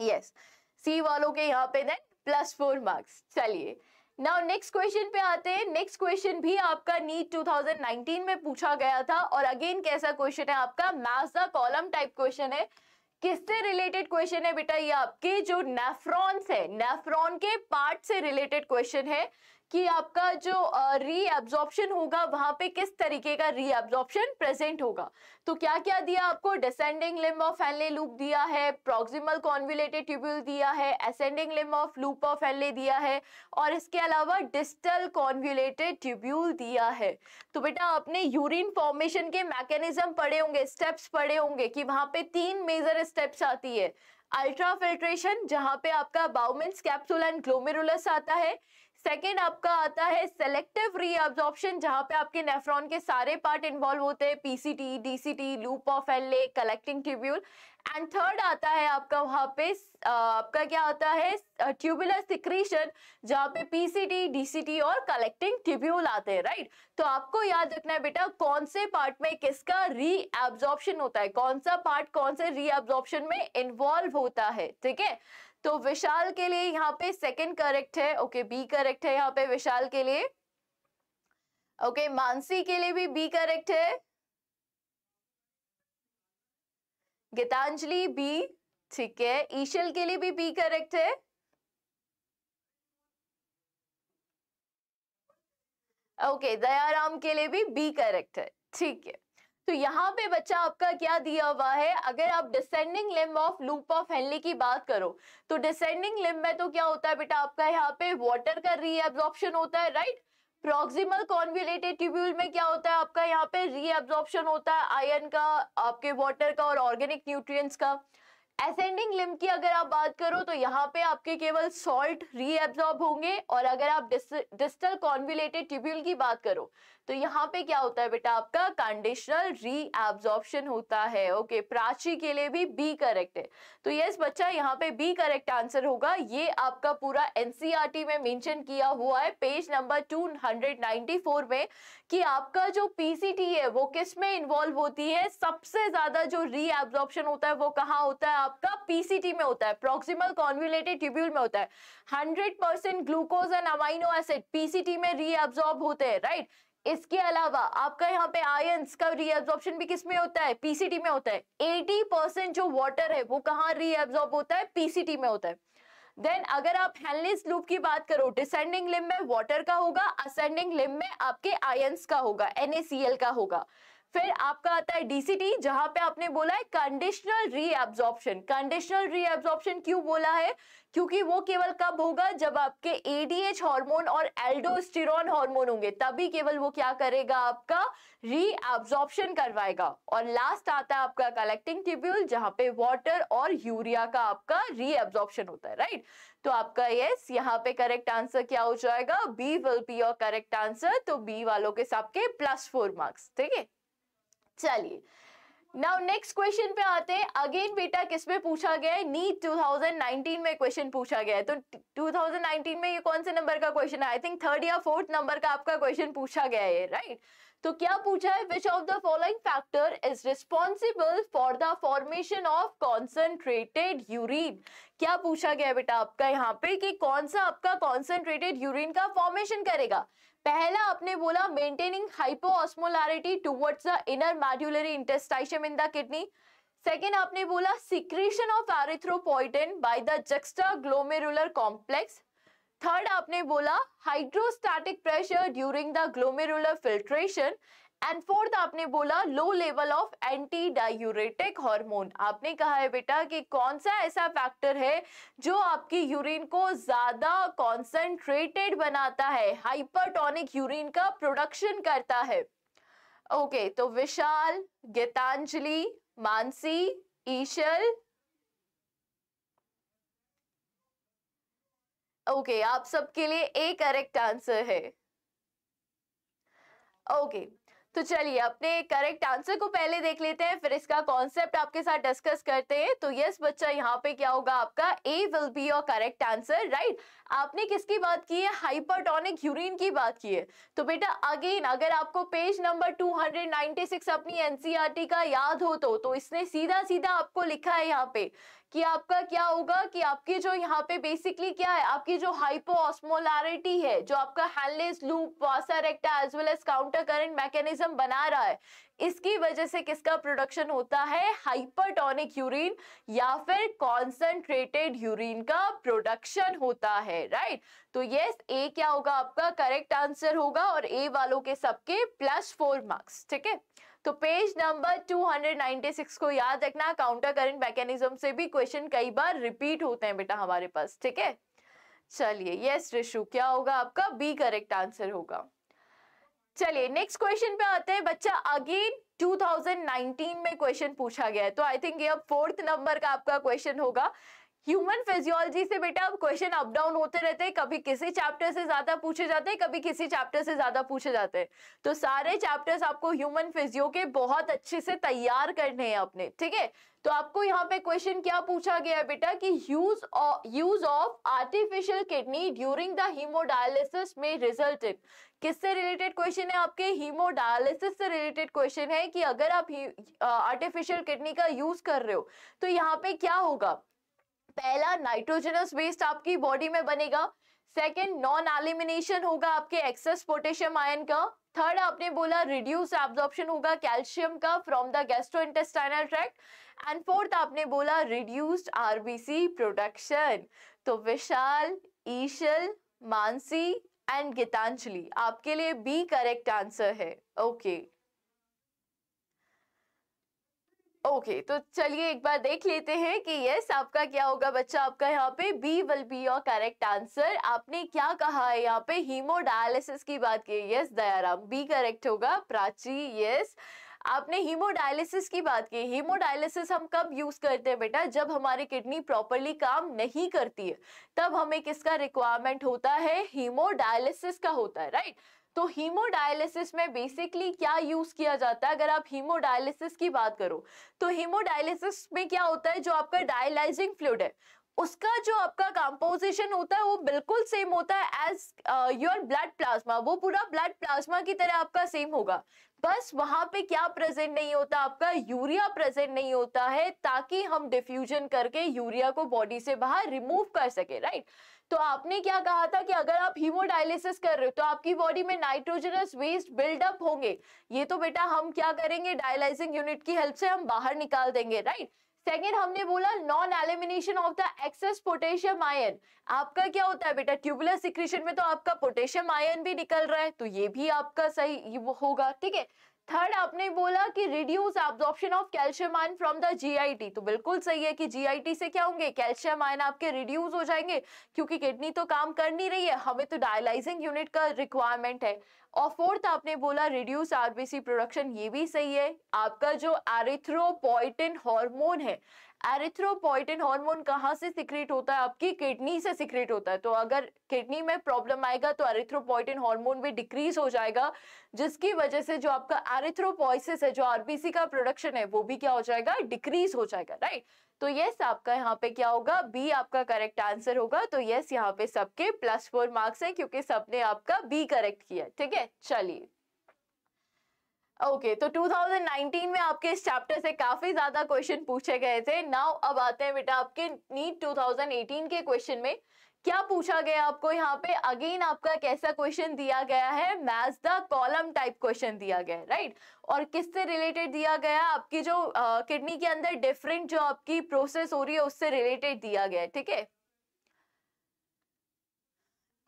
यस सी वालों के यहाँ पे देन प्लस फोर मार्क्स चलिए नाउ नेक्स्ट क्वेश्चन पे आते हैं नेक्स्ट क्वेश्चन भी आपका नीट 2019 में पूछा गया था और अगेन कैसा क्वेश्चन है आपका maths the column type question है किससे रिलेटेड क्वेश्चन है बेटा ये आपके जो नेफ्रॉन्स है नेफ्रॉन के पार्ट से रिलेटेड क्वेश्चन है कि आपका जो रीएब्जॉर्प्शन होगा वहां पे किस तरीके का रीएब्जॉर्प्शन प्रेजेंट होगा तो क्या क्या दिया आपको descending limb of Henle loop दिया है प्रॉक्सिमल कॉन्विलेटेड ट्यूब्यूल दिया है ascending limb of loop of Henle दिया है और इसके अलावा डिस्टल कॉन्व्यूलेटेड ट्यूब्यूल दिया है तो बेटा आपने यूरिन फॉर्मेशन के मैकेनिज्म पढ़े होंगे स्टेप्स पढ़े होंगे कि वहां पे तीन मेजर स्टेप्स आती है अल्ट्रा फिल्ट्रेशन जहां पे आपका बाउमेंस कैप्सूल एंड ग्लोमेरुलस आता है सेकेंड आपका आता है सेलेक्टिव रीअब्जॉर्प्शन जहां पे आपके नेफ्रॉन के सारे पार्ट इन्वॉल्व होते हैं PCT DCT loop of Henle collecting tubule and third आता है आपका वहां पे आपका क्या आता है ट्यूबुलर सिक्रीशन जहाँ पे पीसीटी डीसीटी e, e और कलेक्टिंग ट्यूब्यूल आते हैं राइट तो आपको याद रखना है बेटा कौन से पार्ट में किसका रीएब्जॉर्प्शन होता है कौन सा पार्ट कौन से रीएब्जॉर्प्शन में इन्वॉल्व होता है ठीक है तो विशाल के लिए यहाँ पे सेकंड करेक्ट है ओके बी करेक्ट है यहाँ पे विशाल के लिए ओके मानसी के लिए भी बी करेक्ट है गीतांजलि बी ठीक है ईशल के लिए भी बी करेक्ट है ओके दयाराम के लिए भी बी करेक्ट है ठीक है तो यहाँ पे बच्चा आपका क्या दिया हुआ है अगर आप descending limb of loop of Henle की बात करो तो डिसेंडिंग लिम्ब में तो क्या होता है बेटा आपका यहाँ पे वाटर का रीअब्जॉर्प्शन होता है राइट प्रोक्सिमल कॉन्वुलेटेड ट्यूब्यूल में क्या होता है आपका यहाँ पे रीअब्जॉर्प्शन होता है आयरन का आपके वाटर का और ऑर्गेनिक न्यूट्रिएंट्स का असेंडिंग लिम्ब की अगर आप बात करो तो यहाँ पे आपके केवल सॉल्ट रीअब्जॉर्ब होंगे और अगर आप डिस्टल कॉन्वुलेटेड ट्यूब्यूल की बात करो तो यहाँ पे क्या होता है बेटा आपका कंडीशनल रीएब्जॉर्प्शन होता है ओके प्राची के लिए भी बी करेक्ट है तो यस बच्चा यहाँ पे बी करेक्ट आंसर होगा ये आपका पूरा एनसीईआरटी e में मेंशन किया हुआ है पेज नंबर 294 में कि आपका जो पीसीटी है वो किस में इन्वॉल्व होती है सबसे ज्यादा जो रीएब्जॉर्प्शन होता है वो कहाँ होता है आपका पीसीटी में होता है प्रोक्सिमल कॉन्व्यूलेटेड ट्यूब्यूल में होता है hundred glucose and amino acid PCT में रीएब्जॉर्ब होते हैं राइट इसके अलावा आपका यहाँ पे आयन का रीएब्जॉर्प्शन भी किसमें में होता है पीसीटी में होता है 80 परसेंट जो वाटर है वो कहाँ रीएब्जॉर्ब होता है पीसीटी में होता है देन अगर आप हेनलिस लूप की बात करो डिसेंडिंग लिम में वाटर का होगा असेंडिंग लिम में आपके आयन का होगा एनएसीएल का होगा फिर आपका आता है डीसीटी जहां पे आपने बोला है कंडीशनल रीएब्जॉर्प्शन कंडीशनल रीएब्जॉर्प्शन क्यों बोला है क्योंकि वो केवल कब होगा जब आपके एडीएच हार्मोन और एल्डोस्टिरॉन हार्मोन होंगे तभी केवल वो क्या करेगा आपका रीएब्जॉर्प्शन करवाएगा और लास्ट आता है आपका कलेक्टिंग ट्यूब्यूल जहां पे वाटर और यूरिया का आपका रीएब्जॉर्प्शन होता है राइट तो आपका यस यहाँ पे करेक्ट आंसर क्या हो जाएगा B will be your correct answer तो बी वालों के सबके प्लस फोर मार्क्स ठीक है चलिए नाउ नेक्स्ट क्वेश्चन पे आते हैं अगेन बेटा किस किसमें पूछा गया है नीट 2019 में क्वेश्चन पूछा गया है तो 2019 में ये कौन से नंबर का क्वेश्चन है आई थिंक थर्ड या फोर्थ नंबर का आपका क्वेश्चन पूछा गया है राइट right? तो क्या पूछा है which of the following factor is responsible for the formation of concentrated urine क्या पूछा गया बेटा आपका यहाँ पे कि कौन सा आपका कॉन्सेंट्रेटेड यूरिन का फॉर्मेशन करेगा पहला आपने बोला maintaining hypoosmolarity towards the inner medullary interstitium in the kidney second आपने बोला secretion of erythropoietin by the juxta glomerular complex third आपने बोला hydrostatic pressure during the glomerular filtration and fourth आपने बोला low level of anti diuretic hormone आपने कहा है बेटा कि कौन सा ऐसा फैक्टर है जो आपकी यूरिन को ज्यादा कॉन्सेंट्रेटेड बनाता है हाइपरटोनिक यूरिन का प्रोडक्शन करता है ओके okay, तो विशाल गीतांजलि मानसी ईशल ओके okay, आप सबके लिए एक करेक्ट आंसर है ओके okay. तो चलिए अपने करेक्ट आंसर को पहले देख लेते हैं फिर इसका कॉन्सेप्ट आपके साथ डिस्कस करते हैं तो यस बच्चा यहाँ पे क्या होगा आपका A will be your correct answer right आपने किसकी बात की है हाइपरटोनिक यूरिन की बात की है तो बेटा अगेन अगर आपको पेज नंबर 296 अपनी एनसीईआरटी e का याद हो तो, तो इसने सीधा सीधा आपको लिखा है यहाँ पे कि आपका क्या होगा कि आपकी जो यहाँ पे बेसिकली क्या है आपकी जो हाइपो ऑस्मोलारिटी है जो आपका Henle's loop vasa recta as well as counter current mechanism बना रहा है इसकी वजह से किसका प्रोडक्शन होता है हाइपरटोनिक यूरिन या फिर कॉन्सेंट्रेटेड यूरिन का प्रोडक्शन होता है राइट तो यस ए क्या होगा आपका करेक्ट आंसर होगा और ए वालों के सबके प्लस फोर मार्क्स ठीक है तो पेज नंबर 296 को याद रखना काउंटर करंट मैकेनिज्म से भी क्वेश्चन कई बार रिपीट होते हैं बेटा हमारे पास ठीक है चलिए यस रिशु क्या होगा आपका बी करेक्ट आंसर होगा चलिए नेक्स्ट क्वेश्चन पे आते हैं बच्चा अगेन 2019 में क्वेश्चन पूछा गया है तो आई थिंक ये अब फोर्थ नंबर का आपका क्वेश्चन होगा ह्यूमन फिजियोलॉजी से बेटा अब क्वेश्चन अप डाउन होते रहते हैं कभी किसी चैप्टर से ज्यादा पूछे जाते हैं कभी किसी चैप्टर से ज्यादा पूछे जाते हैं तो सारे चैप्टर्स आपको ह्यूमन फिजियो के बहुत अच्छे से तैयार करने हैं अपने ठीक है तो आपको यहाँ पे क्वेश्चन क्या पूछा गया है बेटा कि use use of artificial kidney during the haemodialysis में रिजल्टेड किससे रिलेटेड क्वेश्चन है आपके हीमोडायलिसिस से रिलेटेड क्वेश्चन है कि अगर आप आर्टिफिशियल किडनी का यूज कर रहे हो तो यहाँ पे क्या होगा पहला नाइट्रोजनस वेस्ट आपकी बॉडी में बनेगा सेकेंड नॉन एलिमिनेशन होगा आपके एक्सेस पोटेशियम आयन का थर्ड आपने बोला रिड्यूस एब्जॉर्प्शन होगा कैल्शियम का from the gastro intestinal tract and fourth आपने बोला रिड्यूस्ड आरबीसी प्रोडक्शन तो विशाल ईशल मानसी एंड गीतांजलि आपके लिए बी करेक्ट आंसर है ओके okay. ओके तो चलिए एक बार देख लेते हैं कि यस आपका क्या होगा बच्चा आपका यहाँ पे B will be your correct answer आपने क्या कहा है यहाँ पे हीमोडायलिसिस की बात की यस दयाराम बी करेक्ट होगा प्राची यस आपने हीमोडायलिसिस की बात की हीमोडायलिसिस हम कब यूज करते हैं बेटा जब हमारी किडनी प्रॉपरली काम नहीं करती है तब हमें किसका रिक्वायरमेंट होता है हीमोडायलिसिस का होता है राइट right? तो हीमोडायलिसिस में बेसिकली क्या यूज किया जाता है अगर आप हीमोडायलिसिस की बात करो तो हीमोडायलिसिस में क्या होता है जो आपका डायलाइजिंग फ्लूड है उसका जो आपका कंपोजिशन होता है वो बिल्कुल सेम होता है एज योर ब्लड प्लाज्मा वो पूरा ब्लड प्लाज्मा की तरह आपका सेम होगा बस वहां पे क्या प्रेजेंट नहीं होता आपका यूरिया प्रेजेंट नहीं होता है ताकि हम डिफ्यूजन करके यूरिया को बॉडी से बाहर रिमूव कर सके राइट तो आपने क्या कहा था कि अगर आप हीमोडायलिसिस कर रहे हो तो आपकी बॉडी में नाइट्रोजनस वेस्ट बिल्डअप होंगे ये तो बेटा हम क्या करेंगे डायलाइजिंग यूनिट की हेल्प से हम बाहर निकाल देंगे राइट सेकेंड हमने बोला non elimination of the excess potassium ion आपका क्या होता है बेटा ट्यूबुलर सिक्रीशन में तो आपका पोटेशियम आयन भी निकल रहा है तो ये भी आपका सही होगा ठीक है थर्ड आपने बोला कि reduce absorption of calcium ion from the GIT तो बिल्कुल सही है कि जीआईटी से क्या होंगे कैल्शियम आयन आपके रिड्यूस हो जाएंगे क्योंकि किडनी तो काम कर नहीं रही है हमें तो डायलाइजिंग यूनिट का रिक्वायरमेंट है और फोर्थ आपने बोला रिड्यूस आरबीसी प्रोडक्शन ये भी सही है आपका जो एरिथ्रोपोइटिन हार्मोन है एरिथ्रोपोइटिन हार्मोन कहाँ से सिक्रेट होता है आपकी किडनी से सिक्रेट होता है तो अगर किडनी में प्रॉब्लम आएगा तो एरिथ्रोपोइटिन हार्मोन भी डिक्रीज हो जाएगा जिसकी वजह से जो आपका एरिथ्रोपोइसिस है जो आरबीसी का प्रोडक्शन है वो भी क्या हो जाएगा डिक्रीज हो जाएगा राइट तो यस आपका यहाँ पे क्या होगा बी आपका करेक्ट आंसर होगा तो यस यहाँ पे सबके प्लस फोर मार्क्स है क्योंकि सबने आपका बी करेक्ट किया ठीक है चलिए ओके तो 2019 में आपके इस चैप्टर से काफी ज्यादा क्वेश्चन पूछे गए थे नाउ अब आते हैं बेटा आपके नीट 2018 के क्वेश्चन में क्या पूछा गया आपको यहाँ पे अगेन आपका कैसा क्वेश्चन दिया गया है match the column type question दिया गया है राइट और किससे रिलेटेड दिया गया आपकी जो किडनी के अंदर डिफरेंट जो आपकी प्रोसेस हो रही है उससे रिलेटेड दिया गया है ठीक है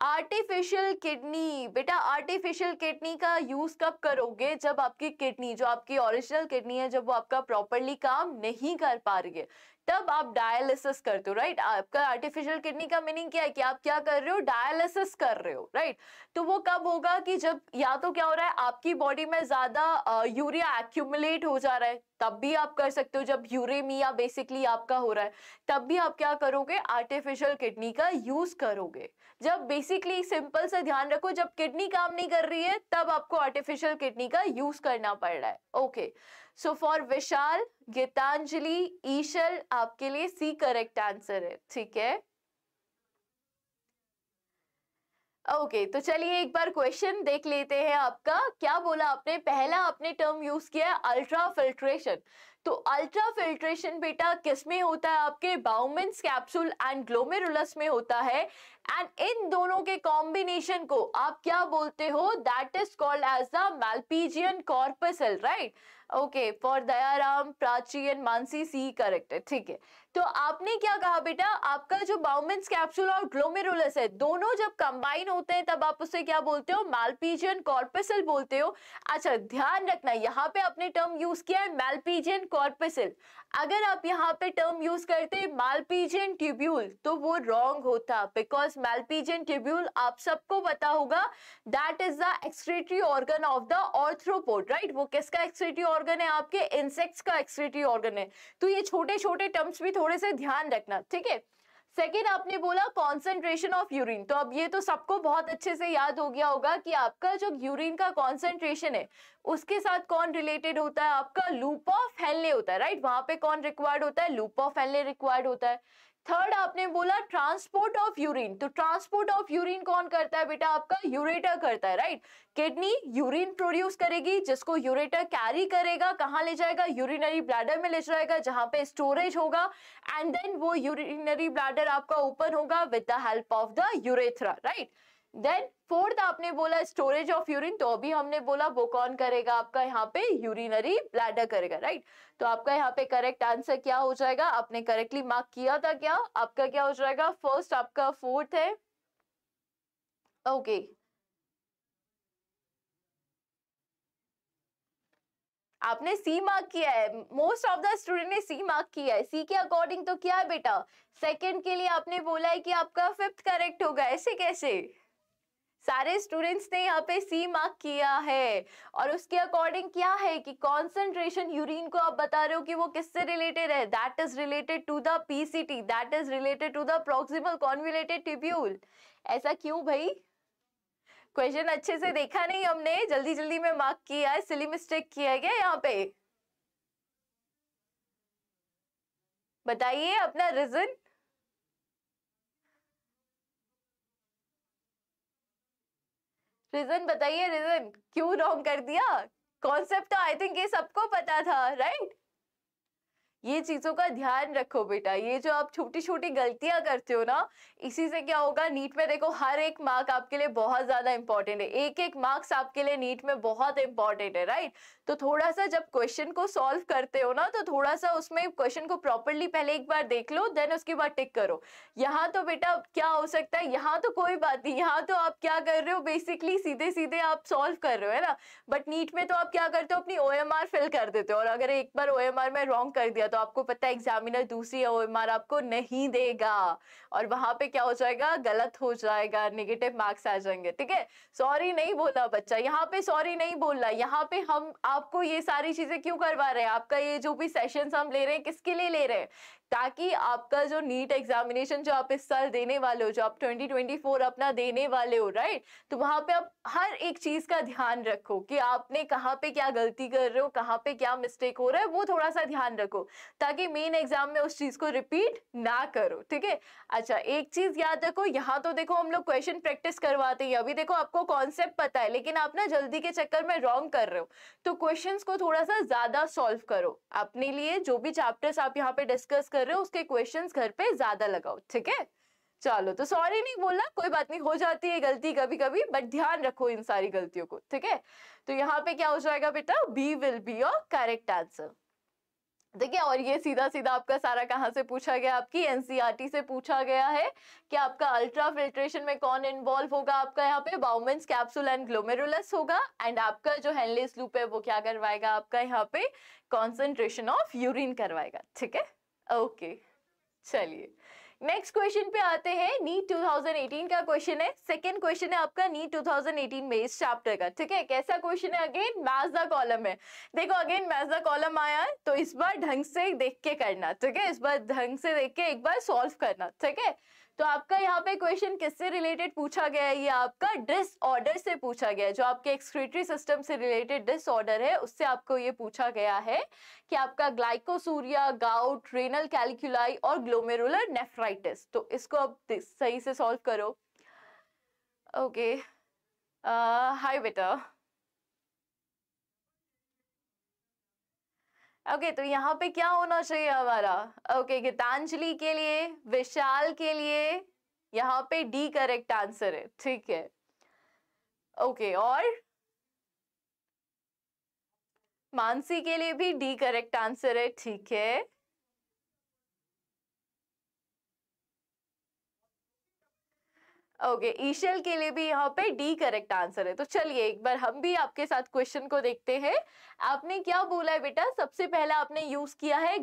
आर्टिफिशियल किडनी बेटा आर्टिफिशियल किडनी का यूज कब करोगे जब आपकी किडनी जो आपकी ओरिजिनल किडनी है जब वो आपका प्रॉपरली काम नहीं कर पा रही है तब आप डायलिसिस करते हो राइट आपका आर्टिफिशियल किडनी का मीनिंग क्या है कि आप क्या कर रहे हो डायलिसिस कर रहे हो राइट तो वो कब होगा कि जब या तो क्या हो रहा है आपकी बॉडी में ज्यादा यूरिया एक्यूमुलेट हो जा रहा है तब भी आप कर सकते हो जब यूरेमिया बेसिकली आपका हो रहा है तब भी आप क्या करोगे आर्टिफिशियल किडनी का यूज करोगे जब बेसिकली सिंपल से ध्यान रखो जब किडनी काम नहीं कर रही है तब आपको आर्टिफिशियल किडनी का यूज करना पड़ रहा है okay okay. So for Vishal Geetanjali Ishal आपके लिए सी करेक्ट आंसर है ठीक है ओके okay, तो चलिए एक बार क्वेश्चन देख लेते हैं आपका क्या बोला आपने पहला आपने टर्म यूज किया है अल्ट्रा फिल्ट्रेशन तो अल्ट्रा फिल्ट्रेशन बेटा किस में होता है आपके बाउमेंस कैप्सूल एंड ग्लोमेरुलस में होता है एंड इन दोनों के कॉम्बिनेशन को आप क्या बोलते हो that is called as the Malpighian corpuscle right okay for Dayaram Prachi and Mansi C correct है ठीक है तो आपने क्या कहा बेटा आपका जो बाउमेंस कैप्सूल और ग्लोमेरुलस है दोनों जब कंबाइन होते हैं तब आप उसे क्या बोलते हो मैल्पीजियन कॉर्पेसिल बोलते हो अच्छा ध्यान रखना यहाँ पे आपने टर्म यूज किया है मैल्पीजियन कॉर्पेसिल अगर आप यहाँ पे टर्म यूज करते मैल्पीजियन ट्यूब्यूल तो वो रॉन्ग होता बिकॉज मैल्पीजियन ट्यूब्यूल आप सबको पता होगा that is the excretory organ of the arthropod right वो किसका एक्सक्रेटरी ऑर्गन है आपके इंसेक्ट्स का एक्सक्रेटरी ऑर्गन है तो ये छोटे छोटे टर्म्स भी थोड़े से ध्यान रखना ठीक है सेकेंड आपने बोला कॉन्सेंट्रेशन ऑफ यूरिन तो अब ये तो सबको बहुत अच्छे से याद हो गया होगा कि आपका जो यूरिन का कॉन्सेंट्रेशन है उसके साथ कौन रिलेटेड होता है आपका लूप ऑफ हेनले होता है राइट वहां पे कौन रिक्वायर्ड होता है लूप ऑफ हेनले रिक्वायर्ड होता है थर्ड आपने बोला ट्रांसपोर्ट ऑफ यूरिन तो ट्रांसपोर्ट ऑफ यूरिन कौन करता है बेटा आपका यूरेटर करता है राइट किडनी यूरिन प्रोड्यूस करेगी जिसको यूरेटर कैरी करेगा कहाँ ले जाएगा यूरिनरी ब्लैडर में ले जाएगा जहां पे स्टोरेज होगा एंड देन वो यूरिनरी ब्लैडर आपका ओपन होगा with the help of the urethra right then fourth आपने बोला स्टोरेज ऑफ यूरिन तो अभी हमने बोला वो कौन करेगा आपका यहाँ पे यूरिनरी ब्लैडर करेगा राइट तो आपका यहाँ पे करेक्ट आंसर क्या हो जाएगा आपने करेक्टली मार्क किया था क्या आपका क्या हो जाएगा फर्स्ट आपका फोर्थ है ओके okay. आपने सी मार्क किया है मोस्ट ऑफ द स्टूडेंट ने सी मार्क किया है सी के अकॉर्डिंग तो क्या है बेटा सेकंड के लिए आपने बोला है कि आपका फिफ्थ करेक्ट होगा ऐसे कैसे सारे स्टूडेंट्स ने यहाँ पे सी मार्क किया है और उसके अकॉर्डिंग क्या है कि कॉन्सेंट्रेशन यूरिन को आप बता रहे हो कि वो किससे रिलेटेड है that is related to the PCT that is related to the proximal convoluted tubule ऐसा क्यों भाई क्वेश्चन अच्छे से देखा नहीं हमने जल्दी जल्दी में मार्क किया है सिली मिस्टेक किया है क्या यहाँ पे बताइए अपना रीजन रीजन बताइए रीजन क्यों रॉन्ग कर दिया कॉन्सेप्ट तो आई थिंक ये सबको पता था राइट right? ये चीजों का ध्यान रखो बेटा ये जो आप छोटी छोटी गलतियां करते हो ना इसी से क्या होगा नीट में देखो हर एक मार्क आपके लिए बहुत ज्यादा इंपॉर्टेंट है एक एक मार्क्स आपके लिए नीट में बहुत इंपॉर्टेंट है राइट तो थोड़ा सा जब क्वेश्चन को सॉल्व करते हो ना तो थोड़ा सा उसमें क्वेश्चन को प्रॉपरली पहले एक बार देख लो देन उसके बाद टिक करो यहाँ तो बेटा क्या हो सकता है यहाँ तो कोई बात नहीं यहाँ तो आप क्या कर रहे हो बेसिकली सीधे सीधे आप सॉल्व कर रहे हो है ना बट नीट में तो आप क्या करते हो अपनी ओ फिल कर देते हो और अगर एक बार ओ में रॉन्ग कर दिया तो आपको पता है एग्जामिनर दूसरी ओ आपको नहीं देगा और वहां पर क्या हो जाएगा गलत हो जाएगा निगेटिव मार्क्स आ जाएंगे ठीक है सॉरी नहीं बोला बच्चा यहाँ पे सॉरी नहीं बोल रहा यहाँ पे हम आप आपको ये सारी चीजें क्यों करवा रहे हैं आपका ये जो भी सेशन हम ले रहे हैं किसके लिए ले रहे हैं ताकि आपका जो नीट एग्जामिनेशन जो आप इस साल देने वाले हो जो आप 2024 अपना देने वाले हो राइट तो वहां पे आप हर एक चीज का ध्यान रखो कि आपने कहाँ पे क्या गलती कर रहे हो कहाँ पे क्या मिस्टेक हो रहा है वो थोड़ा सा ध्यान रखो ताकि मेन एग्जाम में उस चीज को रिपीट ना करो ठीक है अच्छा एक चीज याद रखो यहाँ तो देखो हम लोग क्वेश्चन प्रैक्टिस करवाते हैं अभी देखो आपको कॉन्सेप्ट पता है लेकिन आप ना जल्दी के चक्कर में रॉन्ग कर रहे हो तो क्वेश्चन को थोड़ा सा ज्यादा सॉल्व करो अपने लिए जो भी चैप्टर्स आप यहाँ पे डिस्कस कर रहे हो उसके क्वेश्चंस घर पे ज्यादा लगाओ ठीक है चलो तो सॉरी नहीं बोलना कोई बात नहीं हो जाती है गलती कभी कभी बट ध्यान रखो इन सारी गलतियों को ठीक है तो यहाँ पे क्या हो जाएगा बेटा B will be your correct answer ठीक है और ये सीधा सीधा आपका सारा कहाँ से पूछा गया आपकी एनसीईआरटी e से पूछा गया है कि आपका अल्ट्रा फिल्ट्रेशन में कौन इन्वॉल्व होगा आपका यहाँ पे बाउमेंस कैप्सूल एंड ग्लोमेरुलस होगा एंड आपका जो हैंडलेस लूप है वो क्या करवाएगा आपका यहाँ पे कॉन्सेंट्रेशन ऑफ यूरिन करवाएगा ठीक है ओके चलिए नेक्स्ट क्वेश्चन पे आते हैं नीट 2018 का क्वेश्चन है सेकंड क्वेश्चन है आपका नीट 2018 में इस चैप्टर का ठीक है कैसा क्वेश्चन है अगेन मैथ्स द कॉलम है देखो अगेन मैथ्स द कॉलम आया है तो इस बार ढंग से देख के करना ठीक है इस बार ढंग से देख के एक बार सॉल्व करना ठीक है तो आपका यहाँ पे क्वेश्चन किससे रिलेटेड पूछा गया है ये आपका डिसऑर्डर से पूछा गया है जो आपके एक्सक्रीटरी सिस्टम से रिलेटेड डिसऑर्डर है उससे आपको ये पूछा गया है कि आपका ग्लाइकोसूरिया गाउट रेनल कैलकुलाई और ग्लोमेरुलर नेफ्राइटिस तो इसको आप सही से सॉल्व करो ओके हाय uh, बेटा ओके okay, तो यहाँ पे क्या होना चाहिए हमारा ओके गीतांजलि के लिए विशाल के लिए यहाँ पे डी करेक्ट आंसर है ठीक है ओके okay, और मानसी के लिए भी डी करेक्ट आंसर है ठीक है ओके ईशल के लिए भी यहाँ पे डी करेक्ट आंसर है तो चलिए एक बार हम भी आपके साथ क्वेश्चन को देखते हैं आपने क्या बोला है बेटा सबसे पहला आपने यूज किया है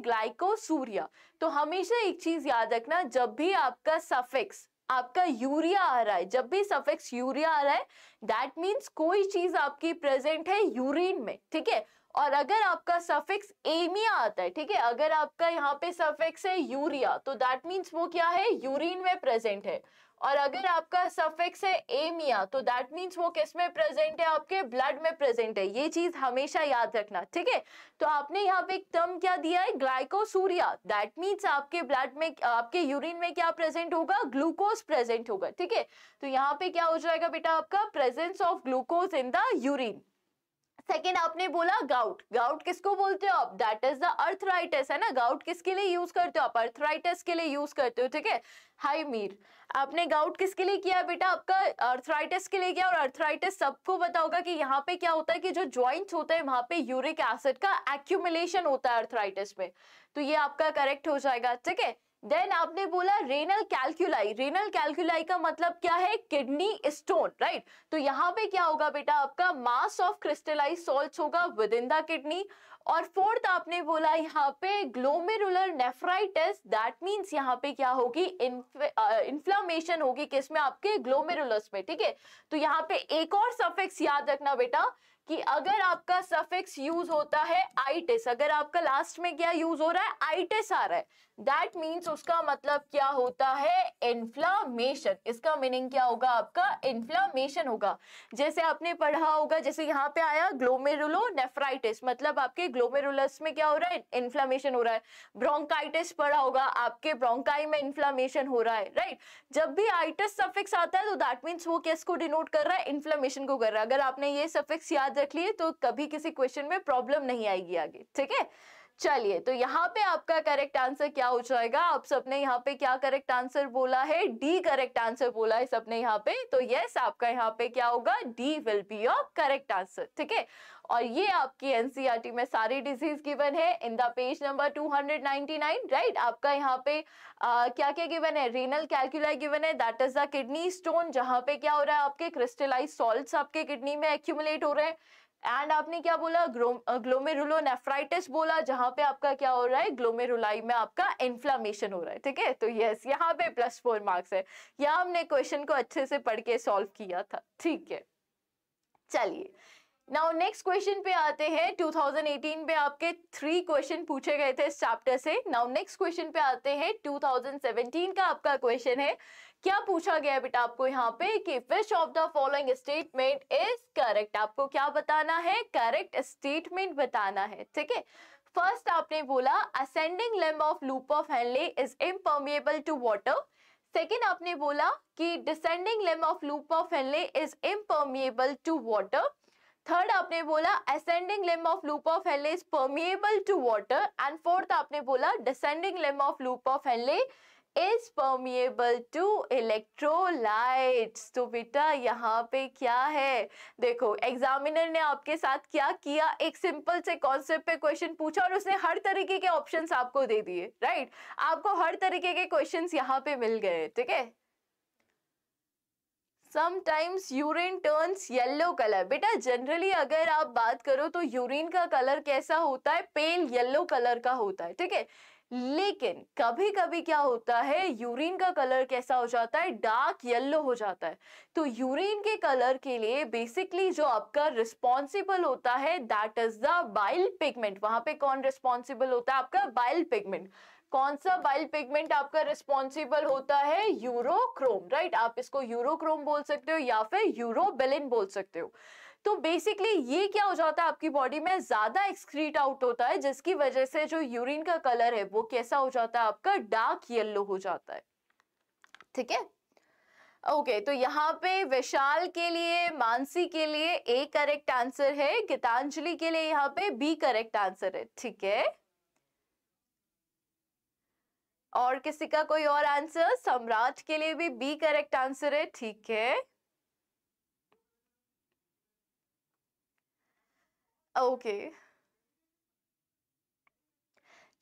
सूर्या तो हमेशा एक चीज याद रखना जब भी आपका सफिक्स आपका यूरिया आ रहा है जब भी सफेक्स यूरिया आ रहा है दैट मीन्स कोई चीज आपकी प्रेजेंट है यूरिन में ठीक है और अगर आपका सफिक्स एमिया आता है ठीक है अगर आपका यहाँ पे सफिक्स है यूरिया तो दैट मीन्स वो क्या है यूरिन में प्रेजेंट है और अगर आपका सफेक्स है एमिया तो दैट मीन्स वो किस में प्रेजेंट है आपके ब्लड में प्रेजेंट है ये चीज हमेशा याद रखना ठीक है तो आपने यहाँ पे एक टर्म क्या दिया है ग्लाइकोसूरिया दैट मीन्स आपके ब्लड में आपके यूरिन में क्या प्रेजेंट होगा ग्लूकोज प्रेजेंट होगा ठीक है तो यहाँ पे क्या हो जाएगा बेटा आपका presence of glucose in the urine second आपने बोला गाउट गाउट किसको बोलते हो आप दैट इज द अर्थराइटिस है ना गाउट किसके लिए यूज करते हो आप अर्थराइटिस के लिए यूज करते हो ठीक है हाई मीर आपने गाउट किसके लिए किया बेटा आपका अर्थराइटिस के लिए किया और अर्थराइटिस सबको बताओगा होगा कि यहाँ पे क्या होता है कि जो ज्वाइंट्स होते हैं वहां पे यूरिक एसिड का एक्यूमुलेशन होता है अर्थराइटिस में तो ये आपका करेक्ट हो जाएगा ठीक है देन आपने बोला रेनल कैलकुलाई रेनल कैलकुलाई का मतलब क्या है किडनी स्टोन राइट तो यहाँ पे क्या होगा बेटा आपका मास ऑफ क्रिस्टलाइज सॉल्ट होगा विद इन द किडनी और फोर्थ आपने बोला यहाँ पे ग्लोमेरुलर नेफ्राइटिस दैट मीन्स यहाँ पे क्या होगी इन्फ्लामेशन uh, होगी किसमें आपके ग्लोमेरुलस में ठीक है तो यहाँ पे एक और सफेक्स याद रखना बेटा कि अगर आपका सफिक्स यूज होता है आईटेस अगर आपका लास्ट में क्या यूज हो रहा है आईटेस आ रहा है दैट मीन्स उसका मतलब क्या होता है इन्फ्लामेशन इसका मीनिंग क्या होगा आपका इन्फ्लामेशन होगा जैसे आपने पढ़ा होगा जैसे यहाँ पे आया ग्लोमेरुलो नेफ्राइटिस मतलब आपके ग्लोमेरुलस में क्या हो रहा है इन्फ्लामेशन हो रहा है ब्रोंकाइटिस पढ़ा होगा आपके ब्रोंकाई में इन्फ्लामेशन हो रहा है राइट जब भी आइटिस सफिक्स आता है तो दैट मीन्स वो किस को डिनोट कर रहा है इन्फ्लामेशन को कर रहा है अगर आपने ये सफिक्स याद याद रख लिए तो कभी किसी क्वेश्चन में प्रॉब्लम नहीं आएगी आगे ठीक है चलिए तो यहाँ पे आपका करेक्ट आंसर क्या हो जाएगा आप सबने यहाँ पे क्या करेक्ट आंसर बोला है डी करेक्ट आंसर बोला है सबने यहाँ पे तो यस आपका यहाँ पे क्या होगा D will be your correct answer ठीक है और ये आपकी एनसीईआरटी e में सारी डिजीज गिवन है in the page number 299 right right? आपका यहाँ पे क्या क्या गिवन है रीनल कैलकुलाई गिवन है that is the kidney stone जहां पे क्या हो रहा है आपके क्रिस्टलाइज सॉल्ट आपके किडनी में एक्यूमुलेट हो रहे हैं एंड आपने क्या बोला नेफ्राइटिस बोला जहां पे आपका क्या हो रहा है ग्लोमेरुलाई में आपका इन्फ्लामेशन हो रहा है ठीक है तो यस यहाँ पे प्लस फोर मार्क्स है यहाँ हमने क्वेश्चन को अच्छे से पढ़ के सॉल्व किया था ठीक है चलिए नाउ नेक्स्ट क्वेश्चन पे आते हैं 2018 पे आपके थ्री क्वेश्चन पूछे गए थे इस चैप्टर से नाउ नेक्स्ट क्वेश्चन पे आते हैं 2017 का आपका क्वेश्चन है क्या पूछा गया बेटा आपको यहाँ पे कि which of the following statement is correct आपको क्या बताना है करेक्ट स्टेटमेंट बताना है ठीक है फर्स्ट आपने बोला ascending limb of loop of Henle is impermeable to water second आपने बोला कि descending limb of loop of Henle is impermeable to water third आपने बोला ascending limb of loop of Henle is permeable to water and fourth आपने बोला descending limb of loop of Henle is permeable to electrolyte तो बेटा यहाँ पे क्या है देखो एग्जामिनर ने आपके साथ क्या किया एक सिंपल से कॉन्सेप्ट पे क्वेश्चन पूछा और उसने हर तरीके के ऑप्शन आपको दे दिए राइट right? आपको हर तरीके के क्वेश्चन यहाँ पे मिल गए ठीक है sometimes urine turns yellow colour बेटा जनरली अगर आप बात करो तो यूरिन का कलर कैसा होता है पेल येलो कलर का होता है ठीक है लेकिन कभी कभी क्या होता है यूरिन का कलर कैसा हो जाता है डार्क येलो हो जाता है तो यूरिन के कलर के लिए बेसिकली जो आपका रिस्पॉन्सिबल होता है that is the bile pigment वहां पे कौन रिस्पॉन्सिबल होता है आपका बाइल पिगमेंट कौन सा बाइल पिगमेंट आपका रिस्पॉन्सिबल होता है यूरोक्रोम राइट आप इसको यूरोक्रोम बोल सकते हो या फिर यूरोबेलिन बोल सकते हो तो बेसिकली ये क्या हो जाता है आपकी बॉडी में ज्यादा एक्सक्रीट आउट होता है जिसकी वजह से जो यूरिन का कलर है वो कैसा हो जाता है आपका डार्क येल्लो हो जाता है ठीक है ओके okay, तो यहाँ पे विशाल के लिए मानसी के लिए ए करेक्ट आंसर है गीतांजलि के लिए यहाँ पे बी करेक्ट आंसर है ठीक है और किसी का कोई और आंसर सम्राट के लिए भी बी करेक्ट आंसर है ठीक है ओके okay.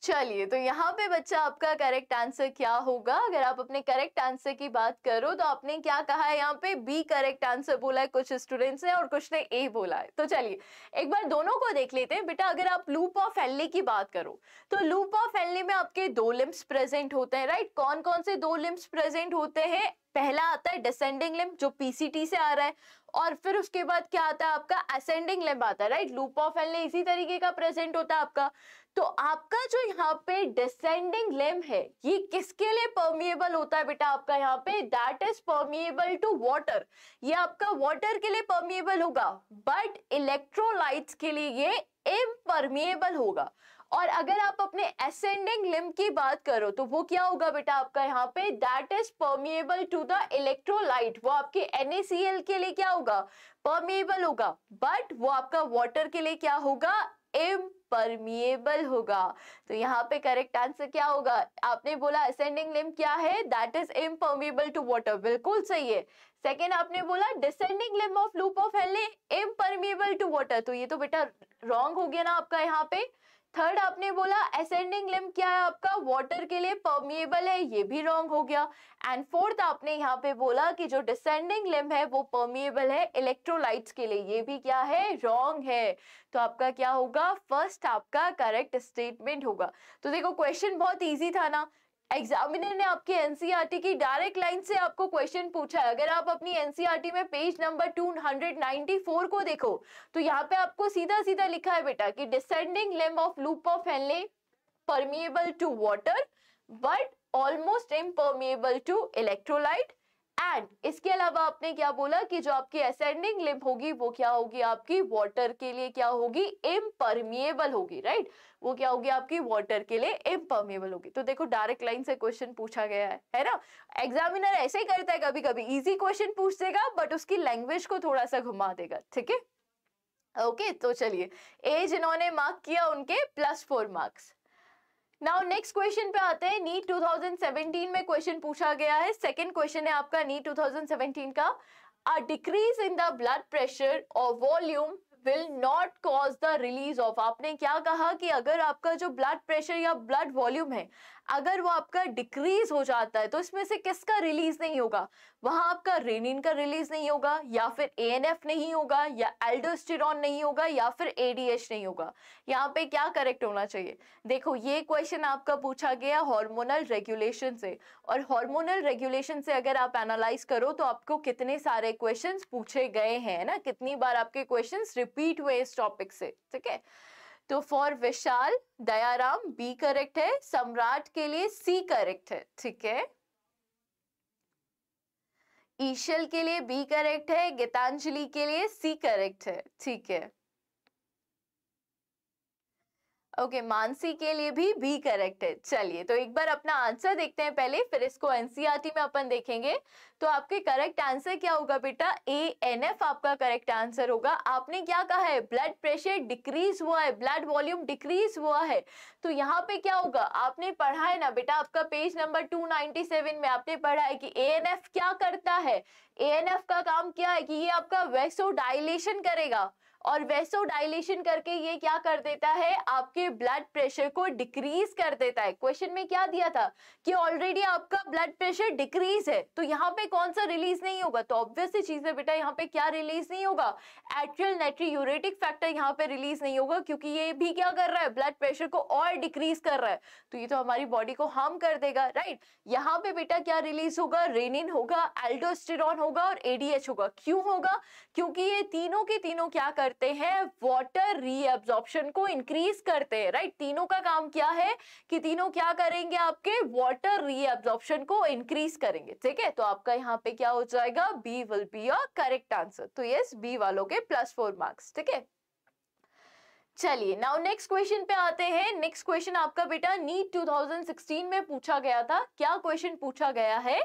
चलिए तो यहाँ पे बच्चा आपका करेक्ट आंसर क्या होगा अगर आप अपने करेक्ट आंसर की बात करो तो आपने क्या कहा है यहाँ पे बी करेक्ट आंसर बोला है कुछ स्टूडेंट्स ने और कुछ ने ए बोला है तो चलिए एक बार दोनों को देख लेते हैं बेटा अगर आप लूप ऑफ एल्ले की बात करो तो लूप ऑफ एल्ले में आपके दो लिम्स प्रेजेंट होते हैं राइट कौन कौन से दो लिम्स प्रेजेंट होते हैं पहला आता है डिसेंडिंग लिम्ब जो पीसीटी से आ रहा है और फिर उसके बाद क्या आता है आपका असेंडिंग लिम्ब आता है राइट लूप ऑफ एल्ले इसी तरीके का प्रेजेंट होता है आपका तो आपका जो यहाँ पे डिसेंडिंग लिम है ये किसके लिए परमिएबल होता है बेटा आपका यहाँ पे that is permeable to water ये आपका वाटर के लिए परमिएबल होगा बट इलेक्ट्रोलाइट्स के लिए ये इमपरमिएबल होगा और अगर आप अपने असेंडिंग लिम की बात करो तो वो क्या होगा बेटा आपका यहाँ पे that is permeable to the electrolyte वो आपके NaCl के लिए क्या होगा परमिएबल होगा बट वो आपका वाटर के लिए क्या होगा इम परमिएबल होगा तो यहाँ पे करेक्ट आंसर क्या होगा आपने बोला असेंडिंग लिम्ब क्या है that is impermeable to water बिल्कुल सही है सेकेंड आपने बोला descending limb of loop of Henle impermeable to water तो ये तो बेटा रॉन्ग हो गया ना आपका यहाँ पे थर्ड आपने बोला असेंडिंग लिम क्या है आपका वाटर के लिए परमिएबल है ये भी रॉन्ग हो गया एंड फोर्थ आपने यहाँ पे बोला कि जो डिसेंडिंग लिम है वो परमिएबल है इलेक्ट्रोलाइट्स के लिए ये भी क्या है रॉन्ग है तो आपका क्या होगा फर्स्ट आपका करेक्ट स्टेटमेंट होगा तो देखो क्वेश्चन बहुत ईजी था ना एग्जामिनर ने आपके एनसीईआरटी की डायरेक्ट लाइन से आपको क्वेश्चन पूछा है अगर आप अपनी एनसीईआरटी e में पेज नंबर 294 को देखो तो यहाँ पे आपको सीधा सीधा लिखा है बेटा कि descending limb of loop of Henle permeable to water but almost impermeable to electrolyte and इसके अलावा आपने क्या बोला कि जो आपकी असेंडिंग लिम होगी वो क्या होगी आपकी वॉटर के लिए क्या होगी इम्परमिएबल होगी राइट right? वो क्या होगी आपकी वाटर के लिए इम्पर्मेबल होगी तो देखो डायरेक्ट लाइन से क्वेश्चन पूछा गया है है ना एग्जामिनर ऐसे ही करता है कभी कभी इजी क्वेश्चन पूछ देगा बट उसकी लैंग्वेज को थोड़ा सा घुमा देगा ठीक है ओके तो चलिए ए जिन्होंने मार्क किया उनके plus four marks now next question पे आते हैं नीट 2017 में क्वेश्चन पूछा गया है सेकेंड क्वेश्चन है आपका नीट 2017 का a decrease in the blood pressure और volume will not cause the release of आपने क्या कहा कि अगर आपका जो ब्लड प्रेशर या ब्लड वॉल्यूम है अगर वो आपका डिक्रीज हो जाता है तो इसमें से किसका रिलीज नहीं होगा वहां आपका रेनिन का रिलीज नहीं होगा या फिर ए नहीं होगा या एल्डोस्टिरॉन नहीं होगा या फिर एडीएच नहीं होगा यहाँ पे क्या करेक्ट होना चाहिए देखो ये क्वेश्चन आपका पूछा गया हार्मोनल रेगुलेशन से और हार्मोनल रेगुलेशन से अगर आप एनालाइज करो तो आपको कितने सारे क्वेश्चन पूछे गए हैं ना कितनी बार आपके क्वेश्चन रिपीट हुए इस टॉपिक से ठीक है तो for Vishal Dayaram B correct है सम्राट के लिए सी करेक्ट है ठीक है ईशल के लिए बी करेक्ट है गीतांजलि के लिए सी करेक्ट है ठीक है ओके मानसी के लिए भी बी करेक्ट है चलिए तो एक बार अपना आंसर देखते हैं पहले फिर इसको एनसीईआरटी e में अपन देखेंगे तो आपके करेक्ट आंसर क्या होगा बेटा ए एन एफ आपका करेक्ट आंसर होगा आपने क्या कहा है ब्लड प्रेशर डिक्रीज हुआ है ब्लड वॉल्यूम डिक्रीज हुआ है तो यहाँ पे क्या होगा आपने पढ़ा है ना बेटा आपका पेज नंबर 297 में आपने पढ़ा है कि ए एन एफ क्या करता है ए एन एफ का काम क्या है कि ये आपका वेसो डायलेशन करेगा और वैसो डायलेशन करके ये क्या कर देता है आपके ब्लड प्रेशर को डिक्रीज कर देता है क्वेश्चन में क्या दिया था कि ऑलरेडी आपका ब्लड प्रेशर डिक्रीज है तो यहाँ पे कौन सा रिलीज नहीं होगा तो ऑब्वियसली चीज है बेटा यहाँ पे क्या रिलीज नहीं होगा एट्रियल नेट्री यूरेटिक फैक्टर यहाँ पे रिलीज नहीं होगा क्योंकि ये भी क्या कर रहा है ब्लड प्रेशर को और डिक्रीज कर रहा है तो ये तो हमारी बॉडी को हार्म कर देगा राइट यहाँ पे बेटा क्या रिलीज होगा रेनिन होगा एल्डोस्टेरॉन होगा और एडीएच होगा क्यों होगा क्योंकि ये तीनों के तीनों क्या कर करते हैं वाटर रीअब्जॉर्प्शन को इंक्रीज करते हैं राइट तीनों का काम क्या है कि तीनों क्या करेंगे आपके वाटर रीअब्जॉर्प्शन को इंक्रीज करेंगे ठीक है तो आपका यहाँ पे क्या हो जाएगा B will be your correct answer तो यस बी वालों के प्लस फोर मार्क्स ठीक है चलिए नाउ नेक्स्ट क्वेश्चन पे आते हैं नेक्स्ट क्वेश्चन आपका बेटा नीट 2016 में पूछा गया था क्या क्वेश्चन पूछा गया है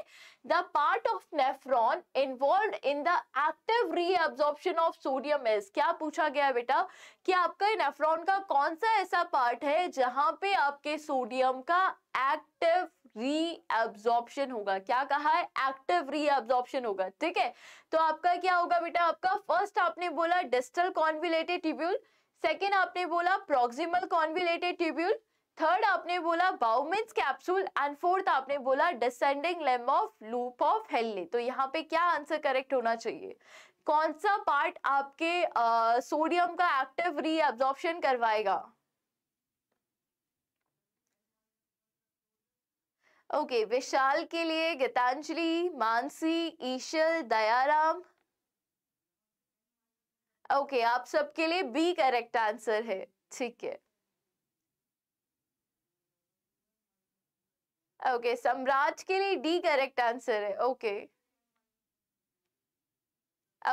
the part of nephron involve in the active reabsorption of sodium is क्या पूछा गया बेटा कि आपका नेफ्रॉन का कौन सा ऐसा पार्ट है जहां पे आपके सोडियम का एक्टिव रीअब्जॉर्प्शन होगा क्या कहा है एक्टिव रीअब्जॉर्प्शन होगा ठीक है तो आपका क्या होगा बेटा आपका फर्स्ट आपने बोला डिस्टल कॉन्विलेटेड ट्यूब्यूल सेकेंड आपने बोला प्रोक्सिमल कॉन्विलेटेड ट्यूब्यूल थर्ड आपने बोला बाउमिन्स कैप्सूल एंड फोर्थ आपने बोला descending limb of loop of Henle तो यहाँ पे क्या आंसर करेक्ट होना चाहिए कौन सा पार्ट आपके सोडियम का एक्टिव रीअब्जॉर्प्शन करवाएगा ओके okay, विशाल के लिए गीतांजलि मानसी ईशल दयाराम ओके okay, आप सबके लिए बी करेक्ट आंसर है ठीक है ओके okay, सम्राट के लिए डी करेक्ट आंसर है ओके okay.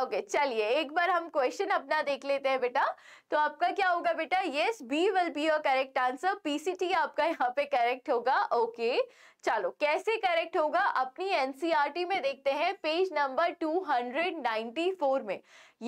ओके okay, चलिए एक बार हम क्वेश्चन अपना देख लेते हैं बेटा तो आपका क्या होगा बेटा yes B will be your correct answer PCT आपका यहाँ पे करेक्ट होगा ओके okay, चलो कैसे करेक्ट होगा अपनी एनसीईआरटी e में देखते हैं पेज नंबर 294 में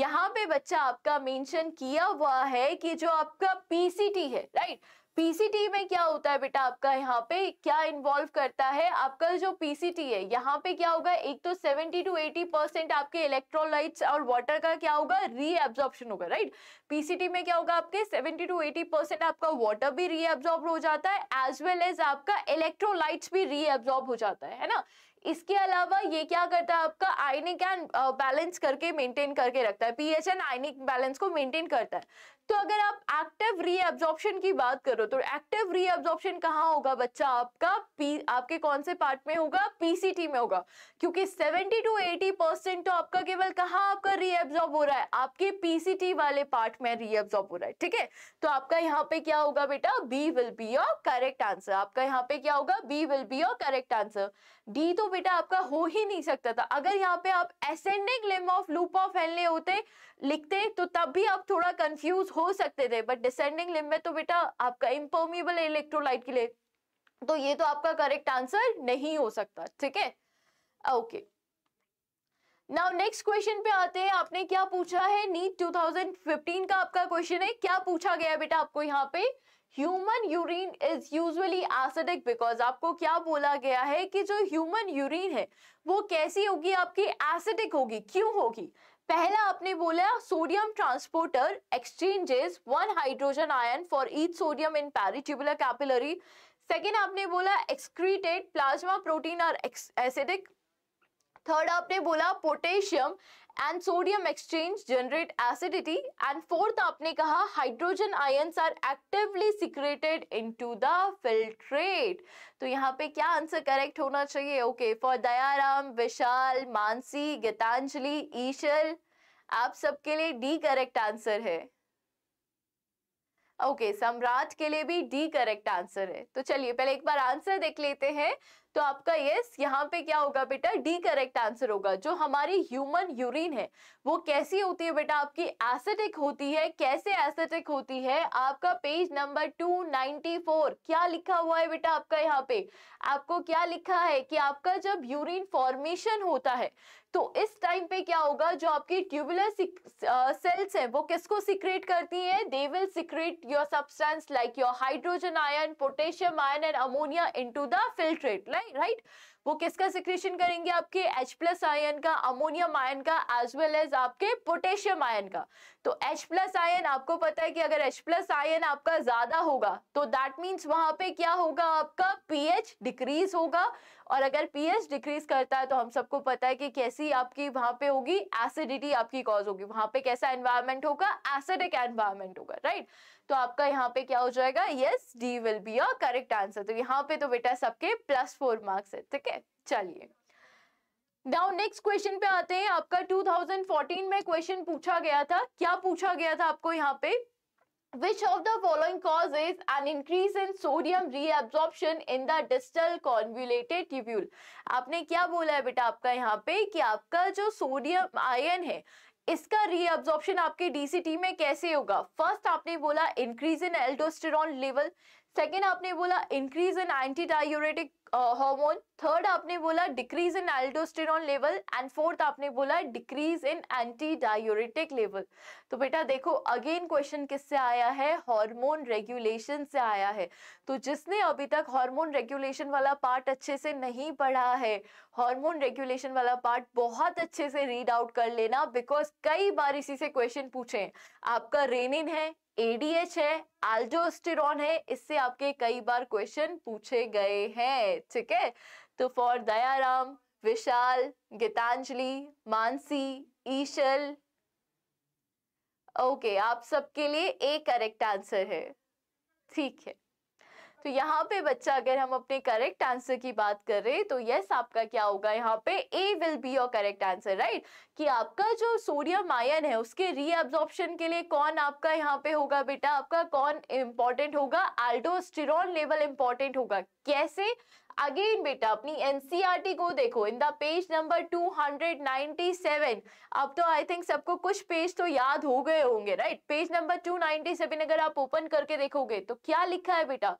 यहाँ पे बच्चा आपका मेंशन किया हुआ है कि जो आपका पीसीटी है राइट right? पीसीटी में क्या होता है बेटा आपका यहाँ पे क्या इन्वॉल्व करता है आपका जो पीसीटी है यहाँ पे क्या होगा एक तो 70 टू 80 परसेंट आपके इलेक्ट्रोलाइट्स और वाटर का क्या होगा रीएब्जॉर्प्शन होगा राइट पीसीटी में क्या होगा आपके 70 टू 80 परसेंट आपका वाटर भी रीएब्जॉर्ब हो जाता है एज वेल एज आपका इलेक्ट्रोलाइट्स भी एब्जॉर्ब हो जाता है है ना इसके अलावा ये क्या करता है आपका आयनिक एंड बैलेंस करके मेंटेन करके रखता है पीएच एंड आयनिक बैलेंस को मेंटेन करता है तो अगर आप एक्टिव रीअब्जॉर्प्शन की बात करो तो एक्टिव रीअब्जॉर्प्शन कहाँ होगा बच्चा आपका पी आपके कौन से पार्ट में होगा पीसीटी में होगा क्योंकि 70 टू 80 परसेंट तो आपका केवल कहाँ आपका रीअब्जॉर्ब हो रहा है आपके पीसीटी वाले पार्ट में रीअब्जॉर्ब हो रहा है ठीक है तो आपका यहाँ पे क्या होगा बेटा B will be your correct answer आपका यहाँ पे क्या होगा B will be your correct answer D तो बेटा आपका हो ही नहीं सकता था अगर यहाँ पे आप ascending limb of loop of Henle होते लिखते तो तब भी आप थोड़ा कंफ्यूज हो सकते थे बट डिसेंडिंग लिम में तो बेटा आपका इम्पर्मिबल इलेक्ट्रोलाइट के लिए तो ये तो आपका करेक्ट आंसर नहीं हो सकता ठीक है ओके नाउ नेक्स्ट क्वेश्चन पे आते हैं आपने क्या पूछा है नीट 2015 का आपका क्वेश्चन है क्या पूछा गया बेटा आपको यहाँ पे human urine is usually acidic because आपको क्या बोला गया है कि जो ह्यूमन यूरिन है वो कैसी होगी आपकी एसिडिक होगी क्यों होगी पहला आपने बोला sodium transporter exchanges one hydrogen ion for each sodium in peritubular capillary second आपने बोला excreted plasma protein are acidic third आपने बोला potassium and sodium exchange generate acidity and fourth आपने कहा hydrogen ions are actively secreted into the filtrate तो यहाँ पे क्या आंसर करेक्ट होना चाहिए ओके फॉर दयाराम विशाल मानसी गीतांजलि ईशल आप सबके लिए डी करेक्ट आंसर है ओके okay, सम्राट के लिए भी डी करेक्ट आंसर है तो चलिए पहले एक बार आंसर देख लेते हैं तो आपका यस यहाँ पे क्या होगा बेटा डी करेक्ट आंसर होगा जो हमारी ह्यूमन यूरिन है वो कैसी होती है बेटा आपकी एसिडिक होती है कैसे एसिडिक होती है आपका पेज नंबर 294 क्या लिखा हुआ है बेटा आपका यहाँ पे आपको क्या लिखा है कि आपका जब यूरिन फॉर्मेशन होता है तो इस टाइम पे क्या होगा जो आपकी ट्यूबुलर सेल्स हैं वो किसको सिक्रेट करती हैं they will secrete your substance like your hydrogen ion potassium ion and ammonia into the filtrate like right वो किसका सिक्रेशन करेंगे आपके H प्लस आयन का अमोनियम आयन का एज वेल एज आपके पोटेशियम आयन का तो H प्लस आयन आपको पता है कि अगर H प्लस आयन आपका ज्यादा होगा तो दैट मीन्स वहां पे क्या होगा आपका पीएच डिक्रीज होगा और अगर पीएच डिक्रीज करता है तो हम सबको पता है कि कैसी आपकी वहां पे होगी एसिडिटी आपकी कॉज होगी वहां पे कैसा एनवायरमेंट होगा एसिडिक एनवायरमेंट होगा राइट तो आपका यहाँ पे क्या हो जाएगा yes D will be a correct answer तो यहाँ पे तो बेटा सबके प्लस फोर मार्क्स है ठीक है चलिए नाउ नेक्स्ट क्वेश्चन पे आते हैं आपका 2014 में क्वेश्चन पूछा गया था क्या पूछा गया था आपको यहाँ पे Which of the following causes an increase in sodium reabsorption in the distal convoluted tubule? आपने क्या बोला है बेटा आपका यहाँ पे कि आपका जो सोडियम आयन है इसका रीअब्जॉर्प्शन आपके डीसीटी में कैसे होगा फर्स्ट आपने बोला increase in aldosterone level second आपने बोला increase in anti diuretic hormone third आपने बोला decrease in aldosterone level and fourth आपने बोला decrease in anti diuretic level तो बेटा देखो अगेन क्वेश्चन किससे आया है हार्मोन रेगुलेशन से आया है तो जिसने अभी तक हार्मोन रेगुलेशन वाला पार्ट अच्छे से नहीं पढ़ा है हार्मोन रेगुलेशन वाला पार्ट बहुत अच्छे से रीड आउट कर लेना बिकॉज कई बार इसी से क्वेश्चन पूछे आपका रेनिन है एडीएच है एल्डोस्टेरॉन है इससे आपके कई बार क्वेश्चन पूछे गए हैं ठीक है तो for Dayaram Vishal Geetanjali Mansi ईशल okay okay, आप सबके लिए एक करेक्ट आंसर है ठीक है तो यहाँ पे बच्चा अगर हम अपने करेक्ट आंसर की बात कर रहे तो यस आपका क्या होगा यहाँ पे A will be your correct answer right कि आपका जो सोडियम आयन है उसके रीअब्जॉर्प्शन के लिए कौन आपका यहाँ पे होगा बेटा आपका कौन इंपॉर्टेंट होगा एल्डोस्टिरॉन लेवल इंपॉर्टेंट होगा कैसे अगेन बेटा अपनी एनसीईआरटी e को देखो इन द पेज नंबर 297 अब तो आई थिंक सबको कुछ पेज तो याद हो गए होंगे राइट पेज नंबर 297 अगर आप ओपन करके देखोगे तो क्या लिखा है बेटा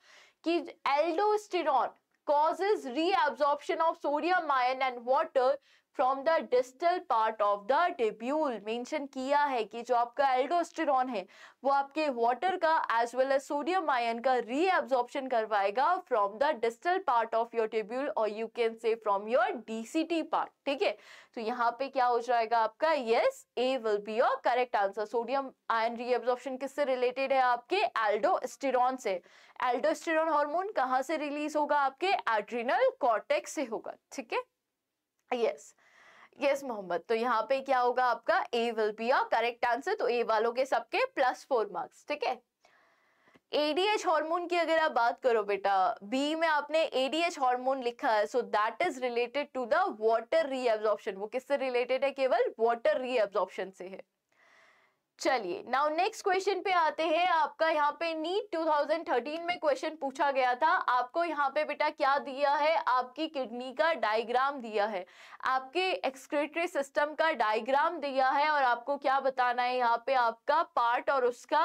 कि aldosterone causes reabsorption of sodium ion and water from the distal part of the tubule mention किया है कि जो आपका एल्डोस्टेरॉन है वो आपके वाटर का as well as sodium ion का रीएब्जॉर्प्शन करवाएगा from the distal part of your tubule और you can say from your DCT part ठीक है तो यहाँ पे क्या हो जाएगा आपका yes A will be your correct answer sodium ion reabsorption किससे रिलेटेड है आपके एल्डोस्टेरॉन से एल्डोस्टेरॉन हार्मोन कहाँ से रिलीज होगा आपके एड्रिनल कॉर्टेक्स से होगा ठीक है यस yes. यस मोहम्मद तो यहाँ पे क्या होगा आपका A will be a correct answer तो ए वालों के सबके प्लस फोर मार्क्स ठीक है एडीएच हार्मोन की अगर आप बात करो बेटा बी में आपने एडीएच हार्मोन लिखा है so that is related to the water reabsorption वो किससे रिलेटेड है केवल वाटर रीएब्जॉर्प्शन से है चलिए नाउ नेक्स्ट क्वेश्चन पे आते हैं आपका यहाँ पे नीट 2013 में क्वेश्चन पूछा गया था आपको यहाँ पे बेटा क्या दिया है आपकी किडनी का डायग्राम दिया है आपके एक्सक्रेटरी सिस्टम का डायग्राम दिया है और आपको क्या बताना है यहाँ पे आपका पार्ट और उसका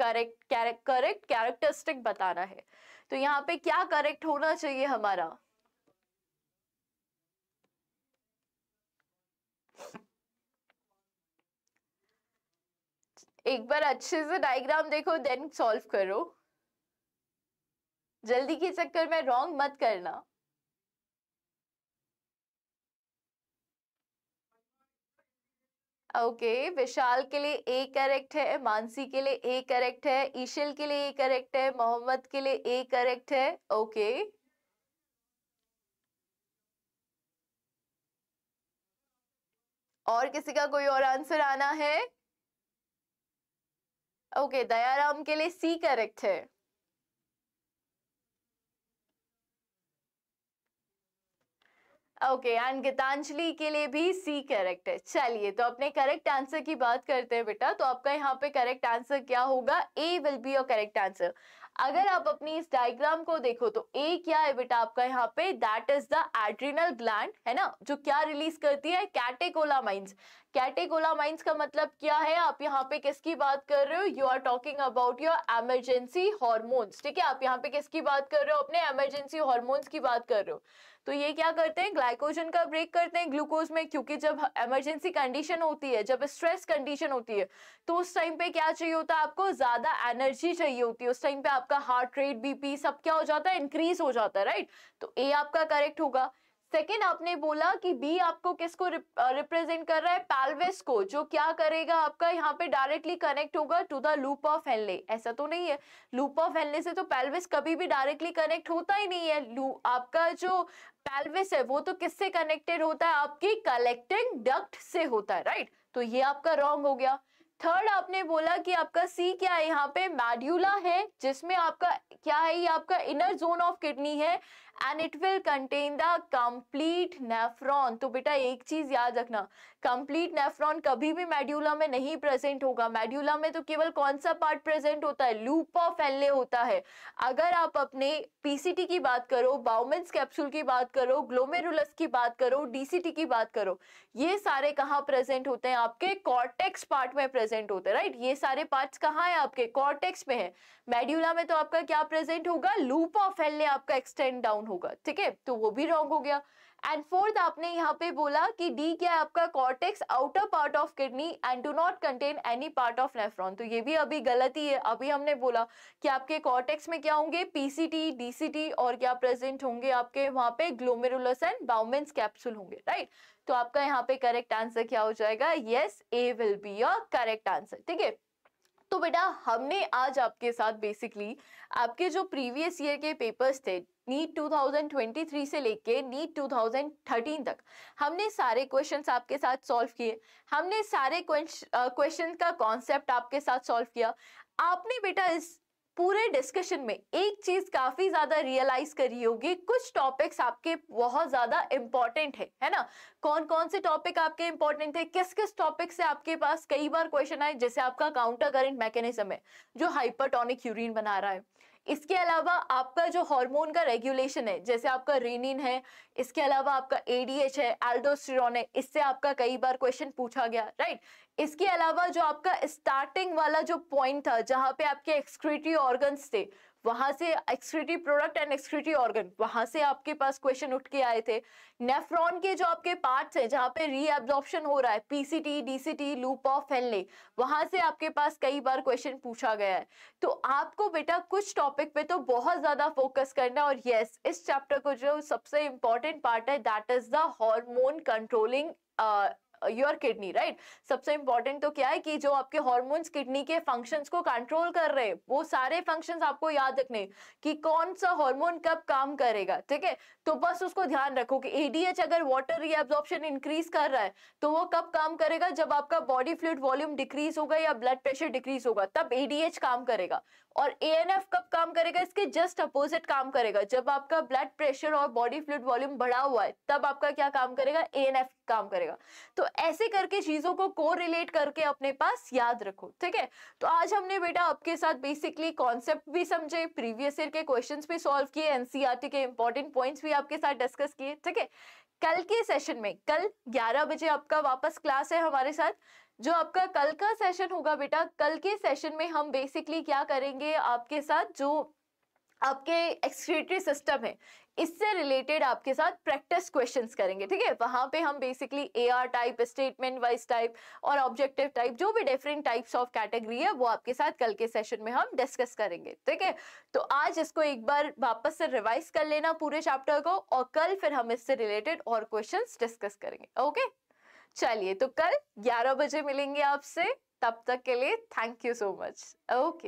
करेक्ट करेक्ट कैरेक्टरिस्टिक बताना है तो यहाँ पे क्या करेक्ट होना चाहिए हमारा एक बार अच्छे से डायग्राम देखो देन सॉल्व करो जल्दी के चक्कर में रॉन्ग मत करना ओके okay, विशाल के लिए ए करेक्ट है मानसी के लिए ए करेक्ट है ईशल के लिए ए करेक्ट है मोहम्मद के लिए ए करेक्ट है ओके okay. और किसी का कोई और आंसर आना है ओके okay, दयाराम के लिए सी करेक्ट है ओके एंड गीतांजलि के लिए भी सी करेक्ट है चलिए तो अपने करेक्ट आंसर की बात करते हैं बेटा तो आपका यहाँ पे करेक्ट आंसर क्या होगा A will be your correct answer अगर आप अपनी इस डायग्राम को देखो तो ए क्या है बेटा आपका यहाँ पे that is the adrenal gland है ना जो क्या रिलीज करती है कैटेकोलामाइंस कैटेगोलामाइंस का मतलब क्या है आप यहाँ पे किसकी बात कर रहे हो you are talking about your emergency hormones ठीक है आप यहाँ पे किसकी बात कर रहे हो अपने एमरजेंसी हॉर्मोन्स की बात कर रहे हो तो ये क्या करते हैं ग्लाइकोजन का ब्रेक करते हैं ग्लूकोज में क्योंकि जब एमरजेंसी कंडीशन होती है जब स्ट्रेस कंडीशन होती है तो उस टाइम पे क्या चाहिए होता है आपको ज्यादा एनर्जी चाहिए होती है उस टाइम पे आपका हार्ट रेट बीपी सब क्या हो जाता है इंक्रीज हो जाता है राइट तो ए आपका करेक्ट होगा सेकेंड आपने बोला कि बी आपको किसको रिप्रेजेंट कर रहा है पैलवेस को जो क्या करेगा आपका यहाँ पे डायरेक्टली कनेक्ट होगा to the loop of Henle ऐसा तो नहीं है लूप ऑफ हेल्ले से तो पैलवेस कभी भी डायरेक्टली कनेक्ट होता ही नहीं है आपका जो पैलवेस है वो तो किससे कनेक्टेड होता है आपकी कलेक्टिंग डक्ट से होता है राइट तो ये आपका रॉन्ग हो गया थर्ड आपने बोला कि आपका सी क्या है यहाँ पे मैड्यूला है जिसमें आपका क्या है ये आपका इनर जोन ऑफ किडनी है and it will contain the complete nephron तो बेटा एक चीज याद रखना कंप्लीट नेफ्रॉन कभी भी मेड्यूला में नहीं प्रेजेंट होगा मेड्यूला में तो केवल कौन सा पार्ट प्रेजेंट होता है लूप ऑफ एल होता है अगर आप अपने पीसीटी की बात करो बाउमेंस कैप्सूल की बात करो ग्लोमेरुलस की बात करो डीसीटी की बात करो ये सारे कहाँ प्रेजेंट होते हैं आपके कॉर्टेक्स पार्ट में प्रेजेंट होते हैं राइट ये सारे पार्ट्स कहाँ है आपके कॉर्टेक्स में है मेड्यूला में तो आपका क्या प्रेजेंट होगा लूप ऑफ एल आपका एक्सटेंड डाउन होगा ठीक है तो वो भी रॉन्ग हो गया एंड फोर्थ आपने यहाँ पे बोला कि डी क्या है आपका cortex outer part of kidney and do not contain any part of nephron तो ये भी अभी गलत ही है अभी हमने बोला कि आपके कॉर्टेक्स में क्या होंगे पीसीटी डीसीटी और क्या प्रेजेंट होंगे आपके वहां पे ग्लोमेरुलस एंड बाउमेंस कैप्सूल होंगे राइट तो आपका यहाँ पे करेक्ट आंसर क्या हो जाएगा yes A will be your correct answer ठीक है तो बेटा हमने आज आपके साथ बेसिकली आपके जो प्रीवियस ईयर के पेपर्स थे नीट 2023 से लेके नीट 2013 तक हमने सारे क्वेश्चंस आपके साथ सॉल्व किए हमने सारे क्वेश्चन का कॉन्सेप्ट आपके साथ सॉल्व किया आपने बेटा इस पूरे डिस्कशन में एक चीज काफी ज्यादा रियलाइज करी होगी कुछ टॉपिक्स आपके बहुत ज्यादा इंपॉर्टेंट है है ना कौन कौन से टॉपिक आपके इंपॉर्टेंट थे किस किस टॉपिक से आपके पास कई बार क्वेश्चन आए जैसे आपका काउंटर करेंट मैकेनिज्म है जो हाइपरटोनिक यूरिन बना रहा है इसके अलावा आपका जो हार्मोन का रेगुलेशन है जैसे आपका रेनिन है इसके अलावा आपका एडीएच है एल्डोस्टिरॉन है इससे आपका कई बार क्वेश्चन पूछा गया राइट right? इसके अलावा जो आपका स्टार्टिंग वाला जो पॉइंट था जहां पे आपके एक्सक्रीटरी ऑर्गन्स थे वहां से excretory product and excretory organ वहां से आपके पास क्वेश्चन उठ के आए थे नेफ्रॉन के जो आपके पार्ट्स हैं जहां पे रीएब्जॉर्प्शन हो रहा है PCT DCT loop of Henle वहां से आपके पास कई बार क्वेश्चन पूछा गया है तो आपको बेटा कुछ टॉपिक पे तो बहुत ज्यादा फोकस करना और यस इस चैप्टर को जो सबसे इंपॉर्टेंट पार्ट है that is the hormone controlling your kidney right सबसे इंपॉर्टेंट तो क्या है कि जो आपके हॉर्मोन्स किडनी के फंक्शंस को कंट्रोल कर रहे हैं वो सारे फंक्शंस आपको याद रखने कि कौन सा हॉर्मोन कब काम करेगा ठीक है तो बस उसको ध्यान रखो कि एडीएच अगर वाटर रीअब्जॉर्प्शन इंक्रीज कर रहा है तो वो कब काम करेगा जब आपका बॉडी फ्लूड वॉल्यूम डिक्रीज होगा या ब्लड प्रेशर डिक्रीज होगा तब एडीएच काम करेगा और ए एन एफ कब काम करेगा इसके जस्ट अपोजिट काम करेगा जब आपका ब्लड प्रेशर और बॉडी फ्लूड वॉल्यूम बढ़ा हुआ है तब आपका क्या काम करेगा ए एन एफ काम करेगा तो ऐसे करके चीजों को को रिलेट करके अपने पास याद रखो ठीक है तो आज हमने बेटा आपके साथ बेसिकली कॉन्सेप्ट भी समझे प्रीवियस ईयर के क्वेश्चन भी सॉल्व किए एनसीआरटी e के इंपॉर्टेंट पॉइंट्स भी आपके साथ डिस्कस किए ठीक है कल के सेशन में कल 11 बजे आपका वापस क्लास है हमारे साथ जो आपका कल का सेशन होगा बेटा कल के सेशन में हम बेसिकली क्या करेंगे आपके साथ जो आपके एक्सक्रेटरी सिस्टम है इससे रिलेटेड आपके साथ प्रैक्टिस क्वेश्चंस करेंगे ठीक है वहां पे हम basically A R type statement wise type और ऑब्जेक्टिव टाइप जो भी डिफरेंट टाइप्स ऑफ कैटेगरी है वो आपके साथ कल के सेशन में हम डिस्कस करेंगे ठीक है तो आज इसको एक बार वापस से रिवाइज कर लेना पूरे चैप्टर को और कल फिर हम इससे रिलेटेड और क्वेश्चन डिस्कस करेंगे ओके चलिए तो कल 11 बजे मिलेंगे आपसे तब तक के लिए thank you so much okay